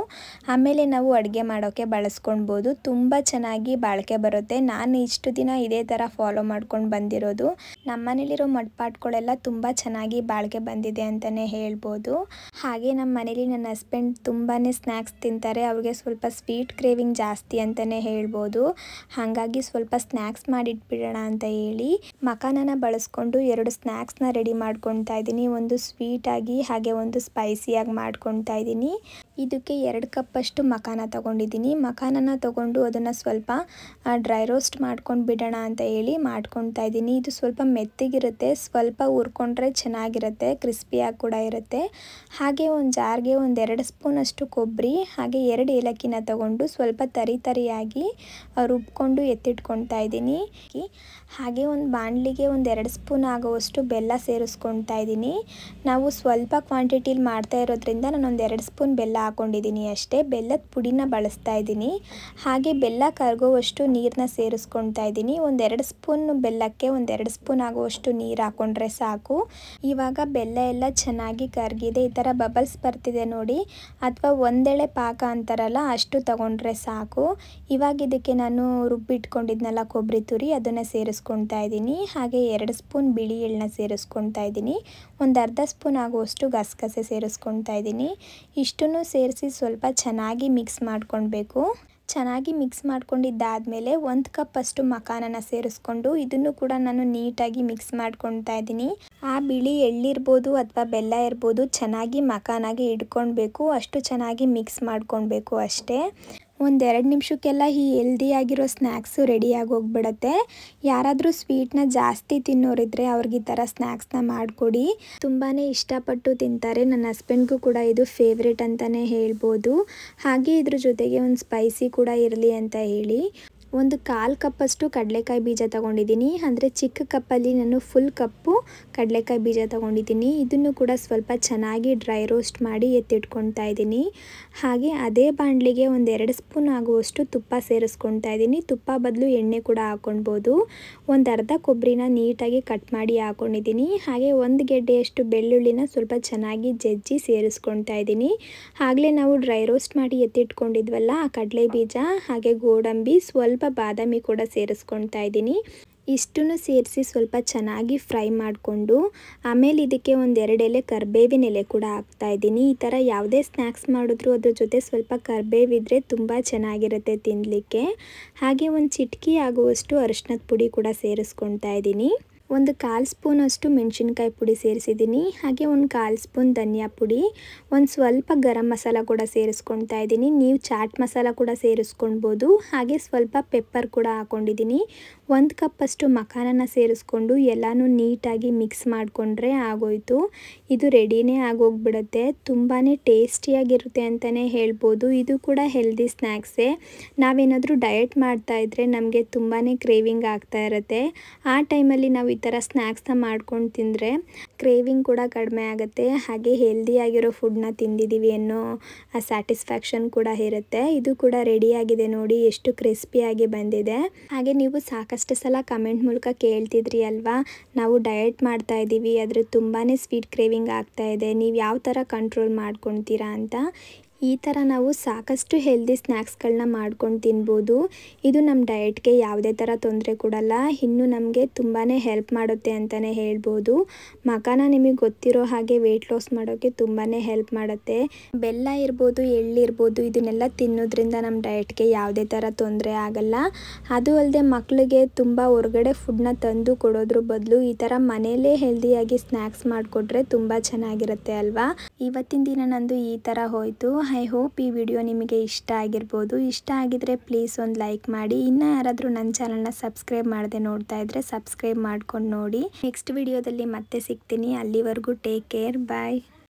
ಆಮೇಲೆ ನಾವು ಅಡುಗೆ ಮಾಡೋಕ್ಕೆ ಬಳಸ್ಕೊಳ್ಬೋದು ತುಂಬ ಚೆನ್ನಾಗಿ ಬಾಳಿಕೆ ಬರುತ್ತೆ ನಾನು ಇಷ್ಟು ದಿನ ಇದೇ ಥರ ಫಾಲೋ ಮಾಡ್ಕೊಂಡು ಬಂದಿರೋದು ನಮ್ಮನೇಲಿರೋ ಮಡ್ಪಾಟ್ಗಳೆಲ್ಲ ತುಂಬ ಚೆನ್ನಾಗಿ ಬಾಳಿಕೆ ಬಂದಿದೆ ಅಂತಲೇ ಹೇಳ್ಬೋದು ಹಾಗೆ ನಮ್ಮ ಮನೇಲಿ ನನ್ನ ಹಸ್ಬೆಂಡ್ ತುಂಬಾ ಸ್ನ್ಯಾಕ್ಸ್ ತಿಂತಾರೆ ಅವ್ರಿಗೆ ಸ್ವಲ್ಪ ಸ್ವೀಟ್ ಕ್ರೇವಿಂಗ್ ಜಾಸ್ತಿ ಅಂತಲೇ ಹೇಳ್ಬೋದು ಹಾಗಾಗಿ ಸ್ವಲ್ಪ ಸ್ನ್ಯಾಕ್ಸ್ ಮಾಡಿಟ್ಬಿಡೋಣ ಅಂತ ಹೇಳಿ ಮಖಾನನ ಬಳಸ್ಕೊಂಡು ಎರಡು ಸ್ನ್ಯಾಕ್ಸ್ನ ರೆಡಿ ಮಾಡ್ಕೊಳ್ತಾ ಇದ್ದೀನಿ ಒಂದು ಸ್ವೀಟಾಗಿ ಹಾಗೆ ಒಂದು ಸ್ಪೈಸಿಯಾಗಿ ಮಾಡ್ಕೊಳ್ತಾ ಇದ್ದೀನಿ ಇದಕ್ಕೆ ಎರಡು ಕಪ್ಪಷ್ಟು ಮಖಾನ ತೊಗೊಂಡಿದ್ದೀನಿ ಮಖಾನನ ತೊಗೊಂಡು ಅದನ್ನು ಸ್ವಲ್ಪ ಡ್ರೈ ರೋಸ್ಟ್ ಮಾಡ್ಕೊಂಡು ಬಿಡೋಣ ಅಂತ ಹೇಳಿ ಮಾಡ್ಕೊಳ್ತಾ ಇದ್ದೀನಿ ಇದು ಸ್ವಲ್ಪ ಮೆತ್ತಗಿರುತ್ತೆ ಸ್ವಲ್ಪ ಹುರ್ಕೊಂಡ್ರೆ ಚೆನ್ನಾಗಿರುತ್ತೆ ಕ್ರಿಸ್ಪಿಯಾಗಿ ಕೂಡ ಇರುತ್ತೆ ಹಾಗೆ ಒಂದು ಜಾರ್ಗೆ ಒಂದೆರಡು ಸ್ಪೂನಷ್ಟು ಕೊಬ್ಬರಿ ಹಾಗೆ ಎರಡು ಏಲಕ್ಕಿನ ತೊಗೊಂಡು ಸ್ವಲ್ಪ ತರಿ ತರಿಯಾಗಿ ರುಬ್ಕೊಂಡು ಎತ್ತಿಟ್ಕೊಳ್ತಾ ಇದ್ದೀನಿ ಹಾಗೆ ಒಂದು ಬಾಣಲಿಗೆ ಒಂದೆರಡು ಸ್ಪೂನ್ ಆಗುವಷ್ಟು ಬೆಲ್ಲ ಸೇರಿಸ್ಕೊಳ್ತಾ ಇದ್ದೀನಿ ನಾವು ಸ್ವಲ್ಪ ಕ್ವಾಂಟಿಟೀಲಿ ಮಾಡ್ತಾ ಇರೋದ್ರಿಂದ ನಾನೊಂದು ಎರಡು ಸ್ಪೂನ್ ಬೆಲ್ಲ ಹಾಕೊಂಡಿದ್ದೀನಿ ಅಷ್ಟೇ ಬೆಲ್ಲದ ಪುಡಿನ ಬಳಸ್ತಾ ಇದ್ದೀನಿ ಹಾಗೆ ಬೆಲ್ಲ ಕರಗುವಷ್ಟು ನೀರನ್ನ ಸೇರಿಸ್ಕೊಳ್ತಾ ಇದ್ದೀನಿ ಒಂದೆರಡು ಸ್ಪೂನ್ ಬೆಲ್ಲಕ್ಕೆ ಒಂದೆರಡು ಸ್ಪೂನ್ ಆಗುವಷ್ಟು ನೀರು ಹಾಕೊಂಡ್ರೆ ಸಾಕು ಇವಾಗ ಬೆಲ್ಲ ಎಲ್ಲ ಚೆನ್ನಾಗಿ ಕರಗಿದೆ ಈ ಥರ ಬಬಲ್ಸ್ ಬರ್ತಿದೆ ನೋಡಿ ಅಥವಾ ಒಂದೆಳೆ ಪಾಕ ಅಂತಾರಲ್ಲ ಅಷ್ಟು ತಗೊಂಡ್ರೆ ಸಾಕು ಇವಾಗ ಇದಕ್ಕೆ ನಾನು ರುಬ್ಬಿಟ್ಕೊಂಡಿದ್ನಲ್ಲ ಕೊಬ್ಬರಿ ತುರಿ ಅದನ್ನು ಸೇರಿಸ್ಕೊಳ್ತಾ ಇದ್ದೀನಿ ಹಾಗೆ ಎರಡು ಸ್ಪೂನ್ ಬಿಳಿ ಎಳ್ಳನ್ನ ಸೇರಿಸ್ಕೊಳ್ತಾ ಇದ್ದೀನಿ ಒಂದು ಅರ್ಧ ಸ್ಪೂನ್ ಆಗುವಷ್ಟು ಗಸಗಸೆ ಸೇರಿಸ್ಕೊಳ್ತಾ ಇದ್ದೀನಿ ಇಷ್ಟು ಸೇರಿಸಿ ಸ್ವಲ್ಪ ಚೆನ್ನಾಗಿ ಮಿಕ್ಸ್ ಮಾಡ್ಕೊಳ್ಬೇಕು ಚೆನ್ನಾಗಿ ಮಿಕ್ಸ್ ಮಾಡ್ಕೊಂಡಿದ್ದಾದಮೇಲೆ ಒಂದು ಕಪ್ ಅಷ್ಟು ಮಖಾನನ ಸೇರಿಸ್ಕೊಂಡು ಇದನ್ನು ಕೂಡ ನಾನು ನೀಟಾಗಿ ಮಿಕ್ಸ್ ಮಾಡ್ಕೊಳ್ತಾ ಇದ್ದೀನಿ ಆ ಬಿಳಿ ಎಳ್ಳಿರ್ಬೋದು ಅಥವಾ ಬೆಲ್ಲ ಇರ್ಬೋದು ಚೆನ್ನಾಗಿ ಮಖಾನಾಗಿ ಇಟ್ಕೊಳ್ಬೇಕು ಅಷ್ಟು ಚೆನ್ನಾಗಿ ಮಿಕ್ಸ್ ಮಾಡ್ಕೊಳ್ಬೇಕು ಅಷ್ಟೇ ಒಂದೆರಡು ನಿಮಿಷಕ್ಕೆಲ್ಲ ಈ ಹೆಲ್ದಿಯಾಗಿರೋ ಸ್ನ್ಯಾಕ್ಸು ರೆಡಿಯಾಗಿ ಹೋಗ್ಬಿಡತ್ತೆ ಯಾರಾದರೂ ಸ್ವೀಟ್ನ ಜಾಸ್ತಿ ತಿನ್ನೋರಿದ್ರೆ ಅವ್ರಿಗೆ ಈ ಥರ ಸ್ನ್ಯಾಕ್ಸ್ನ ಮಾಡಿಕೊಡಿ ತುಂಬಾ ಇಷ್ಟಪಟ್ಟು ತಿಂತಾರೆ ನನ್ನ ಹಸ್ಬೆಂಡ್ಗೂ ಕೂಡ ಇದು ಫೇವ್ರೇಟ್ ಅಂತಲೇ ಹೇಳ್ಬೋದು ಹಾಗೆ ಇದ್ರ ಜೊತೆಗೆ ಒಂದು ಸ್ಪೈಸಿ ಕೂಡ ಇರಲಿ ಅಂತ ಹೇಳಿ ಒಂದು ಕಾಲು ಕಪ್ಪಷ್ಟು ಕಡಲೆಕಾಯಿ ಬೀಜ ತೊಗೊಂಡಿದ್ದೀನಿ ಅಂದರೆ ಚಿಕ್ಕ ಕಪ್ಪಲ್ಲಿ ನಾನು ಫುಲ್ ಕಪ್ಪು ಕಡಲೆಕಾಯಿ ಬೀಜ ತೊಗೊಂಡಿದ್ದೀನಿ ಇದನ್ನು ಕೂಡ ಸ್ವಲ್ಪ ಚೆನ್ನಾಗಿ ಡ್ರೈ ರೋಸ್ಟ್ ಮಾಡಿ ಎತ್ತಿಟ್ಕೊಳ್ತಾ ಇದ್ದೀನಿ ಹಾಗೆ ಅದೇ ಬಾಣಲಿಗೆ ಒಂದು ಎರಡು ಸ್ಪೂನ್ ಆಗುವಷ್ಟು ತುಪ್ಪ ಸೇರಿಸ್ಕೊಳ್ತಾ ಇದ್ದೀನಿ ತುಪ್ಪ ಬದಲು ಎಣ್ಣೆ ಕೂಡ ಹಾಕ್ಕೊಳ್ಬೋದು ಒಂದು ಅರ್ಧ ಕೊಬ್ಬರಿನ ನೀಟಾಗಿ ಕಟ್ ಮಾಡಿ ಹಾಕ್ಕೊಂಡಿದ್ದೀನಿ ಹಾಗೆ ಒಂದು ಗೆಡ್ಡೆಯಷ್ಟು ಬೆಳ್ಳುಳ್ಳಿನ ಸ್ವಲ್ಪ ಚೆನ್ನಾಗಿ ಜಜ್ಜಿ ಸೇರಿಸ್ಕೊಳ್ತಾ ಇದ್ದೀನಿ ಆಗಲೇ ನಾವು ಡ್ರೈ ರೋಸ್ಟ್ ಮಾಡಿ ಎತ್ತಿಟ್ಕೊಂಡಿದ್ವಲ್ಲ ಆ ಕಡಲೆ ಬೀಜ ಹಾಗೆ ಗೋಡಂಬಿ ಸ್ವಲ್ಪ ಸ್ವಲ್ಪ ಬಾದಾಮಿ ಕೂಡ ಸೇರಿಸ್ಕೊಳ್ತಾ ಇದ್ದೀನಿ ಇಷ್ಟನ್ನು ಸೇರಿಸಿ ಸ್ವಲ್ಪ ಚೆನ್ನಾಗಿ ಫ್ರೈ ಮಾಡಿಕೊಂಡು ಆಮೇಲೆ ಇದಕ್ಕೆ ಒಂದೆರಡು ಎಲೆ ಕರ್ಬೇವಿನ ಎಲೆ ಕೂಡ ಹಾಕ್ತಾಯಿದ್ದೀನಿ ಈ ಥರ ಯಾವುದೇ ಸ್ನ್ಯಾಕ್ಸ್ ಮಾಡಿದ್ರು ಅದ್ರ ಜೊತೆ ಸ್ವಲ್ಪ ಕರ್ಬೇವಿದ್ರೆ ತುಂಬ ಚೆನ್ನಾಗಿರುತ್ತೆ ತಿನ್ನಲಿಕ್ಕೆ ಹಾಗೆ ಒಂದು ಚಿಟಕಿ ಆಗುವಷ್ಟು ಅರಿಶಿನದ ಪುಡಿ ಕೂಡ ಸೇರಿಸ್ಕೊಳ್ತಾ ಇದ್ದೀನಿ ಒಂದು ಕಾಲು ಸ್ಪೂನಷ್ಟು ಮೆಣಸಿನ್ಕಾಯಿ ಪುಡಿ ಸೇರಿಸಿದ್ದೀನಿ ಹಾಗೆ ಒಂದು ಕಾಲು ಸ್ಪೂನ್ ಧನಿಯಾ ಪುಡಿ ಒಂದು ಸ್ವಲ್ಪ ಗರಂ ಮಸಾಲ ಕೂಡ ಸೇರಿಸ್ಕೊಳ್ತಾ ಇದ್ದೀನಿ ನೀವು ಚಾಟ್ ಮಸಾಲ ಕೂಡ ಸೇರಿಸ್ಕೊಳ್ಬೋದು ಹಾಗೆ ಸ್ವಲ್ಪ ಪೆಪ್ಪರ್ ಕೂಡ ಹಾಕ್ಕೊಂಡಿದ್ದೀನಿ ಒಂದು ಕಪ್ಪಷ್ಟು ಮಖಾನನ ಸೇರಿಸ್ಕೊಂಡು ಎಲ್ಲನೂ ನೀಟಾಗಿ ಮಿಕ್ಸ್ ಮಾಡಿಕೊಂಡ್ರೆ ಆಗೋಯಿತು ಇದು ರೆಡಿನೇ ಆಗೋಗ್ಬಿಡುತ್ತೆ ತುಂಬಾ ಟೇಸ್ಟಿಯಾಗಿರುತ್ತೆ ಅಂತಲೇ ಹೇಳ್ಬೋದು ಇದು ಕೂಡ ಹೆಲ್ದಿ ಸ್ನ್ಯಾಕ್ಸೇ ನಾವೇನಾದರೂ ಡಯಟ್ ಮಾಡ್ತಾಯಿದ್ರೆ ನಮಗೆ ತುಂಬಾ ಕ್ರೇವಿಂಗ್ ಆಗ್ತಾ ಇರುತ್ತೆ ಆ ಟೈಮಲ್ಲಿ ನಾವು ಥರ ಸ್ನ್ಯಾಕ್ಸ್ನ ಮಾಡ್ಕೊಂಡು ತಿಂದರೆ ಕ್ರೇವಿಂಗ್ ಕೂಡ ಕಡಿಮೆ ಆಗುತ್ತೆ ಹಾಗೆ ಹೆಲ್ದಿಯಾಗಿರೋ ಫುಡ್ನ ತಿಂದಿದ್ದೀವಿ ಅನ್ನೋ ಸ್ಯಾಟಿಸ್ಫ್ಯಾಕ್ಷನ್ ಕೂಡ ಇರುತ್ತೆ ಇದು ಕೂಡ ರೆಡಿಯಾಗಿದೆ ನೋಡಿ ಎಷ್ಟು ಕ್ರಿಸ್ಪಿಯಾಗಿ ಬಂದಿದೆ ಹಾಗೆ ನೀವು ಸಾಕಷ್ಟು ಸಲ ಕಮೆಂಟ್ ಮೂಲಕ ಕೇಳ್ತಿದ್ರಿ ಅಲ್ವಾ ನಾವು ಡಯಟ್ ಮಾಡ್ತಾ ಇದ್ದೀವಿ ಅದ್ರ ತುಂಬಾ ಸ್ವೀಟ್ ಕ್ರೇವಿಂಗ್ ಆಗ್ತಾ ಇದೆ ನೀವು ಯಾವ ಥರ ಕಂಟ್ರೋಲ್ ಮಾಡ್ಕೊತೀರಾ ಅಂತ ಈ ಥರ ನಾವು ಸಾಕಷ್ಟು ಹೆಲ್ದಿ ಸ್ನ್ಯಾಕ್ಸ್ಗಳನ್ನ ಮಾಡ್ಕೊಂಡು ತಿನ್ಬೋದು ಇದು ನಮ್ಮ ಡಯಟ್ಗೆ ಯಾವುದೇ ಥರ ತೊಂದರೆ ಕೊಡಲ್ಲ ಇನ್ನು ನಮಗೆ ತುಂಬಾ ಹೆಲ್ಪ್ ಮಾಡುತ್ತೆ ಅಂತಲೇ ಹೇಳ್ಬೋದು ಮಖಾನ ನಿಮಗೆ ಗೊತ್ತಿರೋ ಹಾಗೆ ವೆಯ್ಟ್ ಲಾಸ್ ಮಾಡೋಕ್ಕೆ ತುಂಬಾ ಹೆಲ್ಪ್ ಮಾಡುತ್ತೆ ಬೆಲ್ಲ ಇರ್ಬೋದು ಎಳ್ಳಿರ್ಬೋದು ಇದನ್ನೆಲ್ಲ ತಿನ್ನೋದ್ರಿಂದ ನಮ್ಮ ಡಯಟ್ಗೆ ಯಾವುದೇ ಥರ ತೊಂದರೆ ಆಗಲ್ಲ ಅದು ಅಲ್ಲದೆ ಮಕ್ಕಳಿಗೆ ತುಂಬ ಹೊರಗಡೆ ಫುಡ್ನ ತಂದು ಕೊಡೋದ್ರ ಬದಲು ಈ ಥರ ಮನೆಯಲ್ಲೇ ಹೆಲ್ದಿಯಾಗಿ ಸ್ನ್ಯಾಕ್ಸ್ ಮಾಡಿಕೊಟ್ರೆ ತುಂಬ ಚೆನ್ನಾಗಿರುತ್ತೆ ಅಲ್ವಾ ಇವತ್ತಿನ ದಿನ ನಂದು ಈ ಥರ ಹೋಯಿತು ಐ ಹೋಪ್ ಈ ವಿಡಿಯೋ ನಿಮಗೆ ಇಷ್ಟ ಆಗಿರ್ಬೋದು ಇಷ್ಟ ಆಗಿದ್ರೆ ಪ್ಲೀಸ್ ಒಂದು ಲೈಕ್ ಮಾಡಿ ಇನ್ನೂ ಯಾರಾದರೂ ನನ್ನ ಚಾನಲ್ನ ಸಬ್ಸ್ಕ್ರೈಬ್ ಮಾಡದೆ ನೋಡ್ತಾ ಇದ್ರೆ ಸಬ್ಸ್ಕ್ರೈಬ್ ಮಾಡ್ಕೊಂಡು ನೋಡಿ ನೆಕ್ಸ್ಟ್ ವಿಡಿಯೋದಲ್ಲಿ ಮತ್ತೆ ಸಿಗ್ತೀನಿ ಅಲ್ಲಿವರೆಗೂ ಟೇಕ್ ಕೇರ್ ಬಾಯ್